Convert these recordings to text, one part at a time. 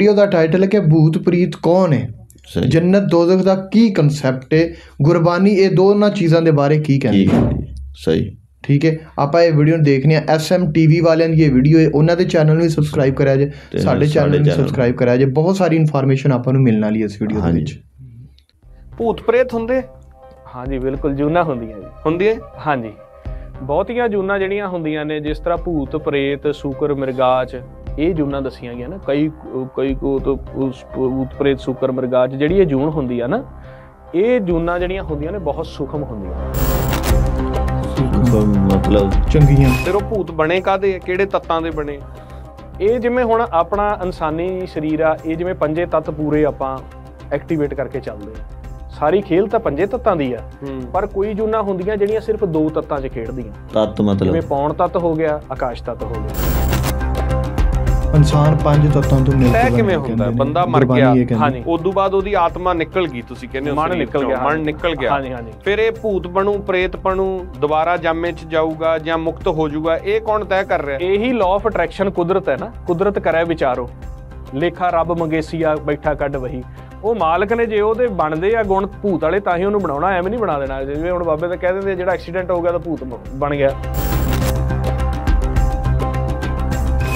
video ਦਾ title ਹੈ ਕਿ ਭੂਤ ਪ੍ਰੀਤ ਕੌਣ ਹੈ ਜੰਨਤ ਦੋਜ਼ਖ ਦਾ ਕੀ ਕਨਸੈਪਟ ਹੈ ਗੁਰਬਾਨੀ ਇਹ ਦੋਨਾਂ ਚੀਜ਼ਾਂ ਦੇ ਬਾਰੇ ਕੀ ਕਹਿੰਦੀ ਹੈ ਸਹੀ ਠੀਕ ਹੈ ਆਪਾਂ ਇਹ ਵੀਡੀਓ ਦੇਖਣੀ ਆ ਐਸ ਐਮ ਟੀਵੀ ਵਾਲਿਆਂ ਦੀ ਇਹ ਵੀਡੀਓ ਹੈ ਉਹਨਾਂ ਦੇ ਚੈਨਲ ਨੂੰ ਸਬਸਕ੍ਰਾਈਬ ਕਰਿਆ ਜੇ ਸਾਡੇ ਚੈਨਲ ਨੂੰ ਸਬਸਕ੍ਰਾਈਬ ਕਰਿਆ ਜੇ ਬਹੁਤ ਸਾਰੀ ਇਨਫੋਰਮੇਸ਼ਨ ਆਪਾਂ ਨੂੰ ਮਿਲਣ ਵਾਲੀ ਇਸ ਵੀਡੀਓ ਦੇ ਵਿੱਚ ਭੂਤ ਪ੍ਰੇਤ ਹੁੰਦੇ ਹਾਂਜੀ ਬਿਲਕੁਲ ਜੂਨਾ ਹੁੰਦੀਆਂ ਜੀ ਹੁੰਦੀਆਂ ਹਾਂਜੀ ਬਹੁਤੀਆਂ ਜੂਨਾ ਜਿਹੜੀਆਂ ਹੁੰਦੀਆਂ ਨੇ ਜਿਸ ਤਰ੍ਹਾਂ ਭੂਤ ਪ੍ਰੇਤ ਸੂਕਰ ਮਿਰਗਾਚ ਇਹ ਜੁਨਾਂ ਦਸੀਆਂ ਗਿਆ ਨਾ ਕਈ ਕਈ ਕੋ ਤੋਂ ਉਸ ਉਤਪ੍ਰੇਤ ਸੁਕਰ ਮਰਗਾਜ ਜਿਹੜੀ ਇਹ ਜੂਨ ਹੁੰਦੀ ਆ ਨਾ ਇਹ ਜੂਨਾਂ ਜਿਹੜੀਆਂ ਹੁੰਦੀਆਂ ਨੇ ਬਹੁਤ ਸੁਖਮ ਹੁੰਦੀਆਂ ਸੁਖਮ ਮਤਲਬ ਚੰਗੀਆਂ ਫਿਰ ਉਹ ਭੂਤ ਬਣੇ ਕਾਦੇ ਕਿਹੜੇ ਤੱਤਾਂ ਦੇ ਬਣੇ ਇਹ ਜਿਵੇਂ ਹੁਣ ਆਪਣਾ ਇਨਸਾਨੀ ਸਰੀਰ ਆ ਇਹ ਜਿਵੇਂ ਪੰਜੇ ਤੱਤ ਪੂਰੇ ਆਪਾਂ ਐਕਟੀਵੇਟ ਕਰਕੇ ਚੱਲਦੇ ਆ ਸਾਰੀ ਖੇਲ ਤਾਂ ਪੰਜੇ ਤੱਤਾਂ ਦੀ ਆ ਪਰ ਕੋਈ ਜੂਨਾ ਹੁੰਦੀਆਂ ਜਿਹੜੀਆਂ ਸਿਰਫ ਦੋ ਤੱਤਾਂ 'ਚ ਖੇਡਦੀਆਂ ਤੱਤ ਮਤਲਬ ਜਿਵੇਂ ਪੌਣ ਤੱਤ ਹੋ ਗਿਆ ਆਕਾਸ਼ ਤੱਤ ਹੋ ਗਿਆ ਇਨਸਾਨ ਪੰਜ ਤੱਤਾਂ ਤੋਂ ਹੈ ਤੈ ਕਿਵੇਂ ਹੁੰਦਾ ਬੰਦਾ ਮਰ ਗਿਆ ਹਾਂਜੀ ਉਸ ਤੋਂ ਬਾਅਦ ਉਹਦੀ ਆਤਮਾ ਨਿਕਲ ਗਈ ਤੁਸੀਂ ਕਹਿੰਦੇ ਹੋ ਮਨ ਨਿਕਲ ਗਿਆ ਮਨ ਨਿਕਲ ਗਿਆ ਹਾਂਜੀ ਹਾਂਜੀ ਫਿਰ ਇਹ ਭੂਤ ਬਣੂ ਪ੍ਰੇਤ ਬਣੂ ਦੁਬਾਰਾ ਜਾਮੇ 'ਚ ਜਾਊਗਾ ਜਾਂ ਮੁਕਤ ਹੋ ਜਾਊਗਾ ਇਹ ਕੌਣ ਤੈਅ ਕਰ ਰਿਹਾ ਇਹੀ ਲਾਅ ਆਫ ਅਟਰੈਕਸ਼ਨ ਕੁਦਰਤ ਹੈ ਨਾ ਕੁਦਰਤ ਕਰੇ ਵਿਚਾਰੋ ਲੇਖਾ ਰੱਬ ਮੰਗੇਸੀਆ ਬੈਠਾ ਕੱਢ ਵਹੀ ਉਹ ਮਾਲਕ ਨੇ ਜੇ ਉਹਦੇ ਬਣਦੇ ਆ ਗੁਣ ਭੂਤ ਵਾਲੇ ਤਾਂ ਹੀ ਉਹਨੂੰ ਬਣਾਉਣਾ ਐਵੇਂ ਨਹੀਂ ਬਣਾ ਦੇਣਾ ਜਿਵੇਂ ਹੁਣ ਬਾਬੇ ਤਾਂ ਕਹਿ ਦਿੰਦੇ ਜਿਹੜਾ ਐਕਸੀਡੈਂਟ ਹੋ ਗਿਆ ਤਾਂ ਭੂਤ ਬਣ ਗਿਆ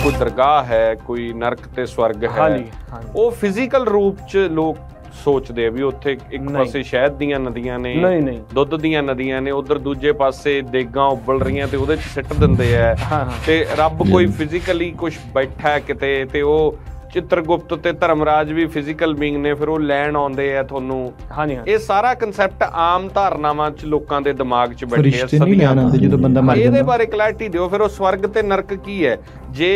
ਕੋਈ ਦਰਗਾਹ ਹੈ ਕੋਈ ਨਰਕ ਤੇ ਸਵਰਗ ਹੈ ਹਾਂਜੀ ਹਾਂਜੀ ਉਹ ਫਿਜ਼ੀਕਲ ਰੂਪ ਚ ਲੋਕ ਸੋਚਦੇ ਆ ਵੀ ਉੱਥੇ ਇੱਕ ਪਾਸੇ ਸ਼ਹਿਦ ਦੀਆਂ ਨਦੀਆਂ ਨੇ ਨਹੀਂ ਨਹੀਂ ਦੁੱਧ ਦੀਆਂ ਨਦੀਆਂ ਨੇ ਉਧਰ ਦੂਜੇ ਪਾਸੇ ਦੇਗਾ ਉੱਬਲ ਰਹੀਆਂ ਤੇ ਉਹਦੇ ਚ ਸਿੱਟ ਦਿੰਦੇ ਆ ਤੇ ਰੱਬ ਕੋਈ ਫਿਜ਼ੀਕਲੀ ਕੁਝ ਬੈਠਾ ਕਿਤੇ ਤੇ ਉਹ ਚਿੱਤਰਗੁਪਤ ਤੇ ਧਰਮਰਾਜ ਵੀ ਫਿਜ਼ੀਕਲ ਬੀਂਗ ਨੇ ਫਿਰ ਉਹ ਲੈਣ ਆਉਂਦੇ ਆ ਤੁਹਾਨੂੰ ਹਾਂਜੀ ਹਾਂ ਇਹ ਸਾਰਾ ਕਨਸੈਪਟ ਆਮ ਧਾਰਨਾਵਾਂ 'ਚ ਲੋਕਾਂ ਦੇ ਦਿਮਾਗ 'ਚ ਬੈਠੇ ਆ ਸਭ ਜਦੋਂ ਬੰਦਾ ਮਰ ਜਾਂਦਾ ਇਹਦੇ ਬਾਰੇ ਕਲੈਰਟੀ ਦਿਓ ਫਿਰ ਉਹ ਸਵਰਗ ਤੇ ਨਰਕ ਕੀ ਹੈ ਜੇ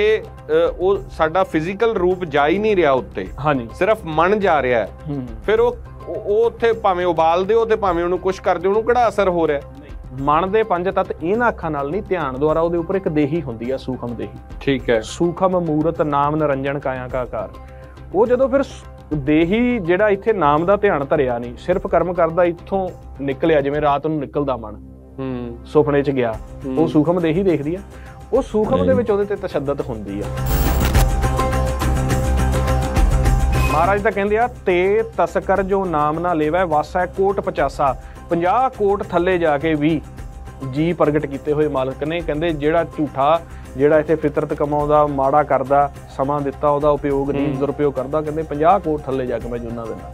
ਉਹ ਸਾਡਾ ਫਿਜ਼ੀਕਲ ਰੂਪ ਜਾ ਹੀ ਨਹੀਂ ਰਿਹਾ ਉੱਤੇ ਹਾਂਜੀ ਸਿਰਫ ਮਨ ਜਾ ਰਿਹਾ ਹੈ ਫਿਰ ਉਹ ਉਹ ਉੱਥੇ ਭਾਵੇਂ ਉਬਾਲ ਦਿਓ ਤੇ ਭਾਵੇਂ ਉਹਨੂੰ ਕੁਝ ਕਰ ਦਿਓ ਉਹਨੂੰ ਕਿਹੜਾ ਅਸਰ ਹੋ ਰਿਹਾ ਮਨ ਦੇ ਪੰਜ ਤਤ ਇਹਨਾਂ ਅੱਖਾਂ ਨਾਲ ਨਹੀਂ ਧਿਆਨ ਦੁਆਰਾ ਉਹਦੇ ਉੱਪਰ ਇੱਕ ਦੇਹੀ ਹੁੰਦੀ ਆ ਸੂਖਮ ਦੇਹੀ ਠੀਕ ਹੈ ਸੂਖਮ ਮੂਰਤ ਨਾਮ ਨਰੰਜਨ ਕਾਇਆ ਕਾ ਆਕਾਰ ਉਹ ਜਦੋਂ ਫਿਰ ਦੇਹੀ ਜਿਹੜਾ ਇੱਥੇ ਨਾਮ ਦਾ ਧਿਆਨ ਧਰਿਆ ਨਹੀਂ ਸਿਰਫ ਕਰਮ ਕਰਦਾ ਇੱਥੋਂ ਨਿਕਲਿਆ ਜਿਵੇਂ ਰਾਤ ਨੂੰ ਨਿਕਲਦਾ ਮਨ ਹੂੰ ਸੁਪਨੇ 'ਚ ਗਿਆ ਉਹ ਸੂਖਮ ਦੇਹੀ ਦੇਖਦੀ ਆ ਉਹ ਸੂਖਮ ਦੇ ਵਿੱਚ ਉਹਦੇ ਤੇ ਤਸ਼ੱਦਦ ਹੁੰਦੀ ਆ ਮਹਾਰਾਜ ਤਾਂ ਕਹਿੰਦੇ ਆ ਤੇ ਤਸਕਰ ਜੋ ਨਾਮ ਨਾ ਲੇਵੈ ਵਾਸਾ ਕੋਟ 50 50 ਕੋਟ ਥੱਲੇ ਜਾ ਕੇ ਵੀ ਜੀ ਪ੍ਰਗਟ ਕੀਤੇ ਹੋਏ ਮਾਲਕ ਨੇ ਕਹਿੰਦੇ ਜਿਹੜਾ ਝੂਠਾ ਜਿਹੜਾ ਇੱਥੇ ਫਿਤਰਤ ਕਮਾਉਂਦਾ ਮਾੜਾ ਕਰਦਾ ਸਮਾਂ ਦਿੱਤਾ ਉਹਦਾ ਉਪਯੋਗ ਨਹੀਂ ਦੁਰਪਯੋਗ ਕਰਦਾ ਕਹਿੰਦੇ 50 ਕੋਟ ਥੱਲੇ ਜਾ ਕੇ ਮੈਂ ਜੁਨਾ ਦੇਣਾ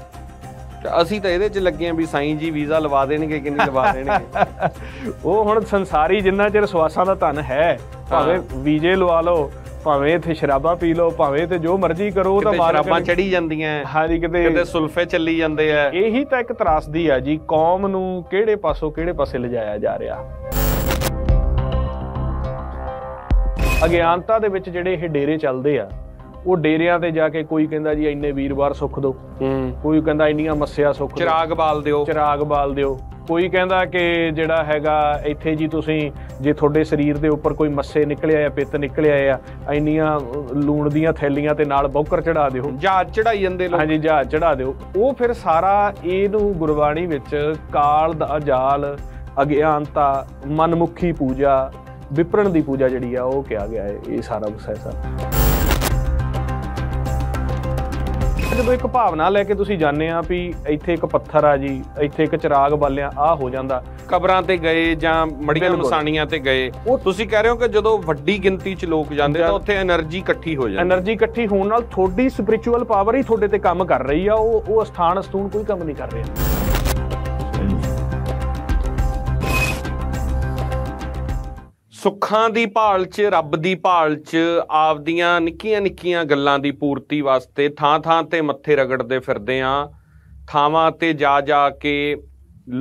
ਅਸੀਂ ਤਾਂ ਇਹਦੇ 'ਚ ਲੱਗੇ ਆ ਵੀ ਸਾਈਂ ਜੀ ਵੀਜ਼ਾ ਲਵਾ ਦੇਣਗੇ ਕਿ ਨਹੀਂ ਲਵਾ ਦੇਣਗੇ ਉਹ ਹੁਣ ਸੰਸਾਰੀ ਜਿੰਨਾ ਚਿਰ ਸਵਾਸਾਂ ਦਾ ਧਨ ਹੈ ਭਾਵੇਂ ਵੀਜ਼ੇ ਲਵਾ ਲਓ ਭਾਵੇਂ ਤੇ ਸ਼ਰਾਬਾਂ ਪੀ ਲਓ ਭਾਵੇਂ ਤੇ ਜੋ ਮਰਜ਼ੀ ਕਰੋ ਤਾਂ ਸ਼ਰਾਬਾਂ ਚੜੀ ਜਾਂਦੀਆਂ ਹਾਂਜੀ ਕਿਤੇ ਕਿਤੇ ਸੁਲਫੇ ਚੱਲੀ ਜਾਂਦੇ ਆ ਇਹੀ ਤਾਂ ਇੱਕ ਤਰਾਸਦੀ ਆ ਜੀ ਕੌਮ ਨੂੰ ਕਿਹੜੇ ਪਾਸੋਂ ਕਿਹੜੇ ਪਾਸੇ ਲਿਜਾਇਆ ਜਾ ਰਿਹਾ ਅਗਿਆਨਤਾ ਦੇ ਵਿੱਚ ਜਿਹੜੇ ਇਹ ਡੇਰੇ ਚੱਲਦੇ ਆ ਉਹ ਡੇਰਿਆਂ ਤੇ ਜਾ ਕੇ ਕੋਈ ਕਹਿੰਦਾ ਜੀ ਇੰਨੇ ਵੀਰਵਾਰ ਸੁੱਖ ਦਿਓ ਕੋਈ ਕਹਿੰਦਾ ਇੰਨੀਆਂ ਮੱਸਿਆ ਸੁੱਖ ਚਿਰਾਗ ਬਾਲ ਦਿਓ ਚਿਰਾਗ ਬਾਲ ਦਿਓ ਕੋਈ ਕਹਿੰਦਾ ਕਿ ਜਿਹੜਾ ਹੈਗਾ ਇੱਥੇ ਜੀ ਤੁਸੀਂ ਜੇ ਤੁਹਾਡੇ ਸਰੀਰ ਦੇ ਉੱਪਰ ਕੋਈ ਮੱਸੇ ਨਿਕਲੇ ਆ ਪਿੱਤ ਨਿਕਲੇ ਆ ਇੰਨੀਆਂ ਲੂਣ ਦੀਆਂ ਥੈਲੀਆਂ ਤੇ ਨਾਲ ਬੌਕਰ ਚੜਾ ਦਿਓ ਜਹਾਜ਼ ਚੜਾਈ ਜਾਂਦੇ ਲੋਕ ਹਾਂਜੀ ਜਹਾਜ਼ ਚੜਾ ਦਿਓ ਉਹ ਫਿਰ ਸਾਰਾ ਇਹਨੂੰ ਗੁਰਬਾਣੀ ਵਿੱਚ ਕਾਲ ਦਾ ਜਾਲ ਅਗਿਆਨਤਾ ਮਨਮੁਖੀ ਪੂਜਾ ਵਿਪਰਣ ਦੀ ਪੂਜਾ ਜਿਹੜੀ ਆ ਉਹ ਕਿਹਾ ਗਿਆ ਹੈ ਇਹ ਸਾਰਾ ਕੁਝ ਹੈ ਸਰ ਜਦੋਂ ਇੱਕ ਭਾਵਨਾ ਲੈ ਕੇ ਤੁਸੀਂ ਜਾਂਦੇ ਆ ਵੀ ਇੱਥੇ ਇੱਕ ਪੱਥਰ ਆ ਜੀ ਇੱਥੇ ਇੱਕ ਚਿਰਾਗ ਬਾਲਿਆ ਆ ਹੋ ਜਾਂਦਾ ਕਬਰਾਂ ਤੇ ਗਏ ਜਾਂ ਮੜੀਆਂ ਨਸਾਨੀਆਂ ਤੇ ਗਏ ਤੁਸੀਂ ਕਹਿ ਰਹੇ ਹੋ ਕਿ ਜਦੋਂ ਵੱਡੀ ਗਿਣਤੀ 'ਚ ਲੋਕ ਜਾਂਦੇ ਤਾਂ ਉੱਥੇ એનર્ਜੀ ਇਕੱਠੀ ਹੋ ਜਾਂਦੀ એનર્ਜੀ ਇਕੱਠੀ ਹੋਣ ਨਾਲ ਤੁਹਾਡੀ ਸਪਿਰਚੁਅਲ ਪਾਵਰ ਹੀ ਤੁਹਾਡੇ ਤੇ ਕੰਮ ਕਰ ਰਹੀ ਆ ਉਹ ਉਹ ਸਥਾਨ ਸਤੂਨ ਕੋਈ ਕੰਮ ਨਹੀਂ ਕਰ ਰਿਹਾ ਸੁੱਖਾਂ ਦੀ ਭਾਲ 'ਚ ਰੱਬ ਦੀ ਭਾਲ 'ਚ ਆਪਦੀਆਂ ਨਿੱਕੀਆਂ ਨਿੱਕੀਆਂ ਗੱਲਾਂ ਦੀ ਪੂਰਤੀ ਵਾਸਤੇ ਥਾਂ-ਥਾਂ ਤੇ ਮੱਥੇ ਰਗੜਦੇ ਫਿਰਦੇ ਆਂ ਥਾਵਾਂ ਤੇ ਜਾ ਜਾ ਕੇ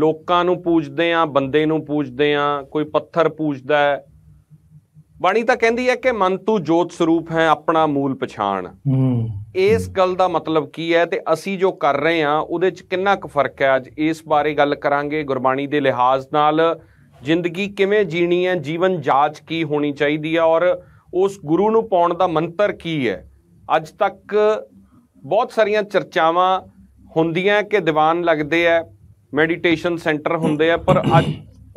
ਲੋਕਾਂ ਨੂੰ ਪੂਜਦੇ ਆਂ ਬੰਦੇ ਨੂੰ ਪੂਜਦੇ ਆਂ ਕੋਈ ਪੱਥਰ ਪੂਜਦਾ ਹੈ ਬਾਣੀ ਤਾਂ ਕਹਿੰਦੀ ਹੈ ਕਿ ਮਨ ਤੂੰ ਜੋਤ ਸਰੂਪ ਹੈ ਆਪਣਾ ਮੂਲ ਪਛਾਣ ਇਸ ਗੱਲ ਦਾ ਮਤਲਬ ਕੀ ਹੈ ਤੇ ਅਸੀਂ ਜੋ ਕਰ ਰਹੇ ਆ ਉਹਦੇ 'ਚ ਕਿੰਨਾ ਕੁ ਫਰਕ ਹੈ ਅੱਜ ਇਸ ਬਾਰੇ ਗੱਲ ਕਰਾਂਗੇ ਗੁਰਬਾਣੀ ਦੇ ਲਿਹਾਜ਼ ਨਾਲ ਜ਼ਿੰਦਗੀ ਕਿਵੇਂ ਜੀਣੀ ਹੈ ਜੀਵਨ ਜਾਂਚ ਕੀ ਹੋਣੀ ਚਾਹੀਦੀ ਹੈ ਔਰ ਉਸ ਗੁਰੂ ਨੂੰ ਪਾਉਣ ਦਾ ਮੰਤਰ ਕੀ ਹੈ ਅੱਜ ਤੱਕ ਬਹੁਤ ਸਾਰੀਆਂ ਚਰਚਾਵਾਂ ਹੁੰਦੀਆਂ ਕਿ ਦੀਵਾਨ ਲੱਗਦੇ ਆ ਮੈਡੀਟੇਸ਼ਨ ਸੈਂਟਰ ਹੁੰਦੇ ਆ ਪਰ ਅੱਜ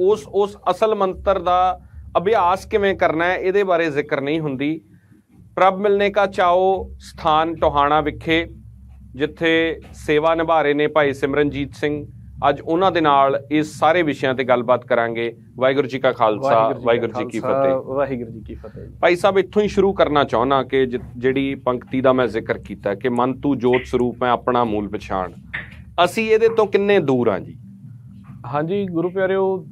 ਉਸ ਉਸ ਅਸਲ ਮੰਤਰ ਦਾ ਅਭਿਆਸ ਕਿਵੇਂ ਕਰਨਾ ਹੈ ਇਹਦੇ ਬਾਰੇ ਜ਼ਿਕਰ ਨਹੀਂ ਹੁੰਦੀ ਪ੍ਰਭ ਮਿਲਨੇ ਕਾ ਚਾਓ ਸਥਾਨ ਟੋਹਾਣਾ ਵਿਖੇ ਜਿੱਥੇ ਸੇਵਾ ਨਿਭਾ ਰਹੇ ਨੇ ਭਾਈ ਸਿਮਰਨਜੀਤ ਸਿੰਘ ਅੱਜ ਉਹਨਾਂ ਦੇ ਨਾਲ ਇਸ ਸਾਰੇ ਵਿਸ਼ਿਆਂ ਤੇ ਗੱਲਬਾਤ ਕਰਾਂਗੇ ਵਾਹਿਗੁਰੂ ਜੀ ਕਾ ਖਾਲਸਾ ਵਾਹਿਗੁਰੂ ਜੀ ਕੀ ਫਤਿਹ ਵਾਹਿਗੁਰੂ ਜੀ ਕੀ ਫਤਿਹ ਭਾਈ ਸਾਹਿਬ ਇੱਥੋਂ ਹੀ ਸ਼ੁਰੂ ਕਰਨਾ ਚਾਹੁੰਦਾ ਕਿ ਜਿਹੜੀ ਪੰਕਤੀ ਦਾ ਮੈਂ ਜ਼ਿਕਰ ਕੀਤਾ ਕਿ ਮਨ ਤੂੰ ਜੋਤ ਸਰੂਪ ਹੈ ਆਪਣਾ ਮੂਲ ਪਛਾਣ ਅਸੀਂ ਇਹਦੇ ਤੋਂ ਕਿੰਨੇ ਦੂਰ ਆ ਜੀ ਹਾਂਜੀ ਗੁਰੂ ਪਿਆਰਿਓ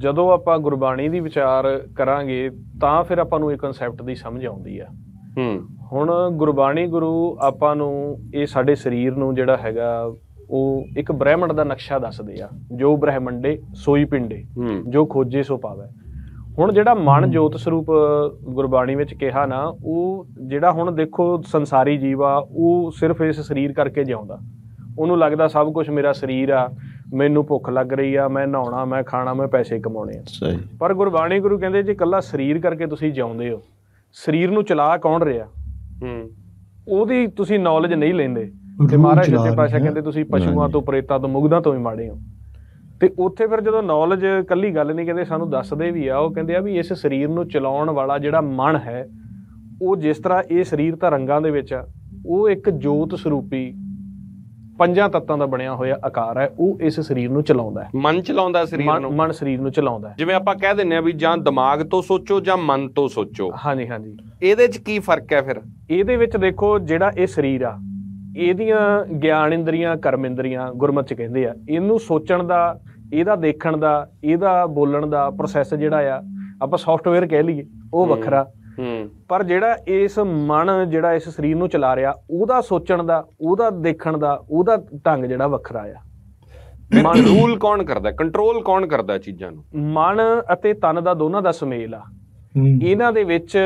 ਜਦੋਂ ਆਪਾਂ ਗੁਰਬਾਣੀ ਦੀ ਵਿਚਾਰ ਕਰਾਂਗੇ ਤਾਂ ਫਿਰ ਆਪਾਂ ਨੂੰ ਇਹ ਕਨਸੈਪਟ ਦੀ ਸਮਝ ਆਉਂਦੀ ਆ ਹੂੰ ਹੁਣ ਗੁਰਬਾਣੀ ਗੁਰੂ ਆਪਾਂ ਨੂੰ ਇਹ ਸਾਡੇ ਸਰੀਰ ਨੂੰ ਜਿਹੜਾ ਹੈਗਾ ਉਹ ਇੱਕ ਬ੍ਰਹਿਮੰਡ ਦਾ ਨਕਸ਼ਾ ਦੱਸਦੇ ਆ ਜੋ ਬ੍ਰਹਿਮੰਡੇ ਸੋਈ ਪਿੰਡੇ ਜੋ ਖੋਜੇ ਸੋ ਪਾਵੇ ਹੁਣ ਜਿਹੜਾ ਮਨ ਜੋਤ ਸਰੂਪ ਗੁਰਬਾਣੀ ਵਿੱਚ ਕਿਹਾ ਨਾ ਉਹ ਜਿਹੜਾ ਹੁਣ ਦੇਖੋ ਸੰਸਾਰੀ ਜੀਵ ਆ ਉਹ ਸਿਰਫ ਇਸ ਸਰੀਰ ਕਰਕੇ ਜਿਉਂਦਾ ਉਹਨੂੰ ਲੱਗਦਾ ਸਭ ਕੁਝ ਮੇਰਾ ਸਰੀਰ ਆ ਮੈਨੂੰ ਭੁੱਖ ਲੱਗ ਰਹੀ ਆ ਮੈਂ ਨਹਾਉਣਾ ਮੈਂ ਖਾਣਾ ਮੈਂ ਪੈਸੇ ਕਮਾਉਣੇ ਆ ਸਹੀ ਪਰ ਗੁਰਬਾਣੀ ਗੁਰੂ ਕਹਿੰਦੇ ਜੇ ਕੱਲਾ ਸਰੀਰ ਕਰਕੇ ਤੁਸੀਂ ਜਿਉਂਦੇ ਹੋ ਸਰੀਰ ਨੂੰ ਚਲਾ ਕੌਣ ਰਿਹਾ ਹੂੰ ਉਹਦੀ ਤੁਸੀਂ ਨੌਲੇਜ ਨਹੀਂ ਲੈਂਦੇ ਤੇ ਮਹਾਰਾਜ ਜੀ ਦੇ ਪਾਸ਼ਾ ਕਹਿੰਦੇ ਤੁਸੀਂ ਪਸ਼ੂਆਂ ਤੋਂ ਪ੍ਰੇਤਾਂ ਤੋਂ ਮੁਗਧਾਂ ਤੋਂ ਵੀ ਮਾੜੇ ਹੋ ਤੇ ਉੱਥੇ ਫਿਰ ਜਦੋਂ ਨੌਲੇਜ ਕੱਲੀ ਗੱਲ ਨਹੀਂ ਕਹਿੰਦੇ ਸਾਨੂੰ ਦੱਸਦੇ ਵੀ ਆ ਉਹ ਕਹਿੰਦੇ ਆ ਵੀ ਇਸ ਸਰੀਰ ਨੂੰ ਚਲਾਉਣ ਵਾਲਾ ਜਿਹੜਾ ਮਨ ਹੈ ਉਹ ਜਿਸ ਤਰ੍ਹਾਂ ਇਹ ਸਰੀਰ ਤਾਂ ਰੰਗਾਂ ਦੇ ਵਿੱਚ ਆ ਉਹ ਇੱਕ ਜੋਤ ਸਰੂਪੀ ਪੰਜਾਂ ਤੱਤਾਂ ਦਾ ਬਣਿਆ ਹੋਇਆ ਆਕਾਰ ਹੈ ਉਹ ਇਸ ਸਰੀਰ ਨੂੰ ਚਲਾਉਂਦਾ ਹੈ ਮਨ ਚਲਾਉਂਦਾ ਸਰੀਰ ਨੂੰ ਮਨ ਸਰੀਰ ਨੂੰ ਚਲਾਉਂਦਾ ਹੈ ਜਿਵੇਂ ਆਪਾਂ ਕਹਿ ਦਿੰਨੇ ਆ ਵੀ ਜਾਂ ਦਿਮਾਗ ਤੋਂ ਸੋਚੋ ਜਾਂ ਮਨ ਤੋਂ ਸੋਚੋ ਹਾਂਜੀ ਹਾਂਜੀ ਇਹਦੇ 'ਚ ਕੀ ਫਰਕ ਹੈ ਫਿਰ ਇਹਦੇ ਵਿੱਚ ਦੇਖੋ ਜਿਹੜਾ ਇਹ ਸਰੀਰ ਆ ਇਹਦੀਆਂ ਗਿਆਨ ਇੰਦਰੀਆਂ ਕਰਮ ਇੰਦਰੀਆਂ ਗੁਰਮਤ ਚ ਕਹਿੰਦੇ ਆ ਇਹਨੂੰ ਸੋਚਣ ਦਾ ਇਹਦਾ ਦੇਖਣ ਦਾ ਇਹਦਾ ਬੋਲਣ ਦਾ ਪ੍ਰੋਸੈਸ ਜਿਹੜਾ ਆ ਆਪਾਂ ਸੌਫਟਵੇਅਰ ਕਹਿ ਲਈਏ ਉਹ ਵੱਖਰਾ ਪਰ ਜਿਹੜਾ ਇਸ ਮਨ ਜਿਹੜਾ ਇਸ ਸਰੀਰ ਨੂੰ ਚਲਾ ਰਿਹਾ ਉਹਦਾ ਸੋਚਣ ਦਾ ਉਹਦਾ ਦੇਖਣ ਦਾ ਉਹਦਾ ਢੰਗ ਜਿਹੜਾ ਵੱਖਰਾ ਆ ਮਨ ਰੂਲ ਕੌਣ ਕਰਦਾ ਕੰਟਰੋਲ ਕੌਣ ਕਰਦਾ ਚੀਜ਼ਾਂ ਨੂੰ ਮਨ ਅਤੇ ਤਨ ਦਾ ਦੋਨਾਂ ਦਾ ਸੁਮੇਲ ਆ ਇਹਨਾਂ ਦੇ ਵਿੱਚ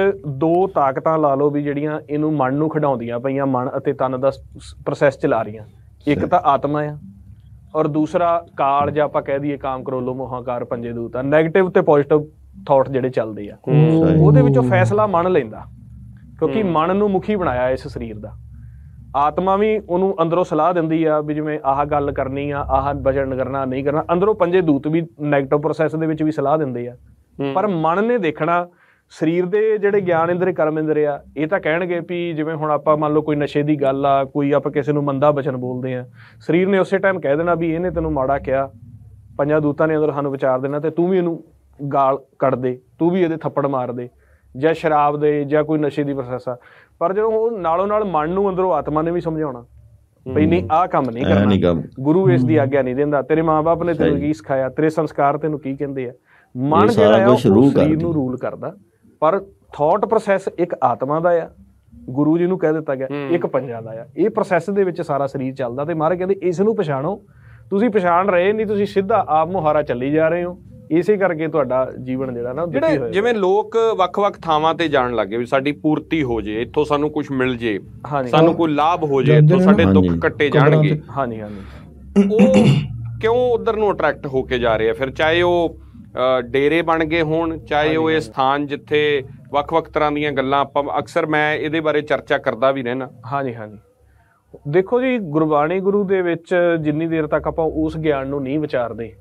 ਦੋ ਤਾਕਤਾਂ ਲਾ ਲਓ ਵੀ ਜਿਹੜੀਆਂ ਇਹਨੂੰ ਮਨ ਨੂੰ ਖਡਾਉਂਦੀਆਂ ਪਈਆਂ ਮਨ ਅਤੇ ਤਨ ਦਾ ਪ੍ਰੋਸੈਸ ਚਲਾ ਰਹੀਆਂ ਇੱਕ ਤਾਂ ਆਤਮਾ ਆ ਔਰ ਦੂਸਰਾ ਕਾਲ ਜਾਂ ਆਪਾਂ ਕਹਿ ਦਈਏ ਕਾਮ ਕਰੋ ਲੋ ਮੋਹਾਕਾਰ ਪੰਜੇ ਦੂਤ ਆ 네ਗੇਟਿਵ ਤੇ ਪੋਜ਼ਿਟਿਵ ਥਾਟ ਜਿਹੜੇ ਚੱਲਦੇ ਆ ਉਹਦੇ ਵਿੱਚੋਂ ਫੈਸਲਾ ਮਨ ਲੈਂਦਾ ਕਿਉਂਕਿ ਮਨ ਨੂੰ ਮੁਖੀ ਬਣਾਇਆ ਇਸ ਸਰੀਰ ਦਾ ਆਤਮਾ ਵੀ ਉਹਨੂੰ ਅੰਦਰੋਂ ਸਲਾਹ ਦਿੰਦੀ ਆ ਵੀ ਜਿਵੇਂ ਆਹ ਗੱਲ ਕਰਨੀ ਆ ਆਹ ਬਜਟ ਕਰਨਾ ਨਹੀਂ ਕਰਨਾ ਅੰਦਰੋਂ ਪੰਜੇ ਦੂਤ ਵੀ 네ਗੇਟਿਵ ਪ੍ਰੋਸੈਸ ਦੇ ਵਿੱਚ ਵੀ ਸਲਾਹ ਦਿੰਦੇ ਆ ਪਰ ਮਨ ਨੇ ਦੇਖਣਾ ਸਰੀਰ ਦੇ ਜਿਹੜੇ ਗਿਆਨ ਇੰਦਰੇ ਕਰਮ ਇੰਦਰੇ ਆ ਇਹ ਤਾਂ ਕਹਿਣਗੇ ਵੀ ਜਿਵੇਂ ਹੁਣ ਆਪਾਂ ਮੰਨ ਲਓ ਕੋਈ ਨਸ਼ੇ ਦੀ ਗੱਲ ਆ ਕੋਈ ਆਪਾਂ ਕਿਸੇ ਨੂੰ ਮੰਦਾ ਬਚਨ ਬੋਲਦੇ ਆ ਸਰੀਰ ਨੇ ਉਸੇ ਟਾਈਮ ਕਹਿ ਦੇਣਾ ਵੀ ਇਹਨੇ ਤੈਨੂੰ ਮਾੜਾ ਕਿਹਾ ਪੰਜਾਂ ਦੂਤਾਂ ਨੇ ਅੰਦਰ ਸਾਨੂੰ ਵਿਚਾਰ ਦੇਣਾ ਤੇ ਤੂੰ ਵੀ ਇਹਨੂੰ ਗਾਲ ਕੱਢ ਦੇ ਤੂੰ ਵੀ ਇਹਦੇ ਥੱਪੜ ਮਾਰ ਦੇ ਜਾਂ ਸ਼ਰਾਬ ਦੇ ਜਾਂ ਕੋਈ ਨਸ਼ੇ ਦੀ ਪ੍ਰੋਸੈਸ ਆ ਪਰ ਜਦੋਂ ਉਹ ਨਾਲੋਂ ਨਾਲ ਮਨ ਨੂੰ ਅੰਦਰੋਂ ਆਤਮਾ ਨੇ ਵੀ ਸਮਝਾਉਣਾ ਵੀ ਨਹੀਂ ਆ ਕੰਮ ਨਹੀਂ ਕਰਨਾ ਗੁਰੂ ਇਸ ਦੀ ਆਗਿਆ ਨਹੀਂ ਦਿੰਦਾ ਤੇਰੇ ਮਾਪੇ ਨੇ ਤੈਨੂੰ ਕੀ ਸਿਖਾਇਆ ਤੇਰੇ ਸੰਸਕਾਰ ਤੈਨੂੰ ਕੀ ਕਹਿੰਦੇ ਆ ਮਨ ਜਿਹੜਾ ਹੈ ਉਹ ਸਰੀਰ ਨੂੰ ਰੂਲ ਕਰਦਾ ਪਰ ਥਾਟ ਪ੍ਰੋਸੈਸ ਇੱਕ ਆਤਮਾ ਦਾ ਆ ਗੁਰੂ ਜੀ ਨੂੰ ਕਹਿ ਦਿੱਤਾ ਗਿਆ ਇੱਕ ਪੰਜਾ ਦਾ ਆ ਇਹ ਪ੍ਰੋਸੈਸ ਦੇ ਵਿੱਚ ਸਾਰਾ ਸਰੀਰ ਚੱਲਦਾ ਤੇ ਮਹਾਰਾਜ ਕਹਿੰਦੇ ਇਸ ਨੂੰ ਪਛਾਣੋ ਤੁਸੀਂ ਪਛਾਣ ਰਹੇ ਨਹੀਂ ਤੁਸੀਂ ਸਿੱਧਾ ਆਪ ਮੁਹਾਰਾ ਚੱਲੀ ਜਾ ਰਹੇ ਹੋ ਇਸੇ ਕਰਕੇ ਤੁਹਾਡਾ ਜੀਵਨ ਜਿਹੜਾ ਨਾ ਹੋਇਆ ਜਿਵੇਂ ਲੋਕ ਵੱਖ-ਵੱਖ ਥਾਵਾਂ ਤੇ ਜਾਣ ਲੱਗੇ ਵੀ ਸਾਡੀ ਪੂਰਤੀ ਹੋ ਜੇ ਇੱਥੋਂ ਸਾਨੂੰ ਕੁਝ ਮਿਲ ਜੇ ਸਾਨੂੰ ਕੋਈ ਲਾਭ ਹੋ ਜੇ ਇੱਥੋਂ ਸਾਡੇ ਦੁੱਖ ਕੱਟੇ ਜਾਣਗੇ ਹਾਂਜੀ ਹਾਂਜੀ ਉਹ ਕਿਉਂ ਉਧਰ ਨੂੰ ਅਟਰੈਕਟ ਹੋ ਕੇ ਜਾ ਰਹੇ ਆ ਫਿਰ ਚਾਹੇ ਉਹ ਡੇਰੇ ਬਣ ਗਏ ਹੋਣ ਚਾਹੇ ਉਹ ਇਹ ਸਥਾਨ ਜਿੱਥੇ ਵੱਖ-ਵੱਖ ਤਰ੍ਹਾਂ ਦੀਆਂ ਗੱਲਾਂ ਆਪਾਂ ਅਕਸਰ ਮੈਂ ਇਹਦੇ ਬਾਰੇ ਚਰਚਾ ਕਰਦਾ ਵੀ ਰਹਿਣਾ ਹਾਂਜੀ ਹਾਂਜੀ ਦੇਖੋ ਜੀ ਗੁਰਬਾਣੀ ਗੁਰੂ ਦੇ ਵਿੱਚ ਜਿੰਨੀ ਦੇਰ ਤੱਕ ਆਪਾਂ ਉਸ ਗਿਆਨ ਨੂੰ ਨਹੀਂ ਵਿਚਾਰਦੇ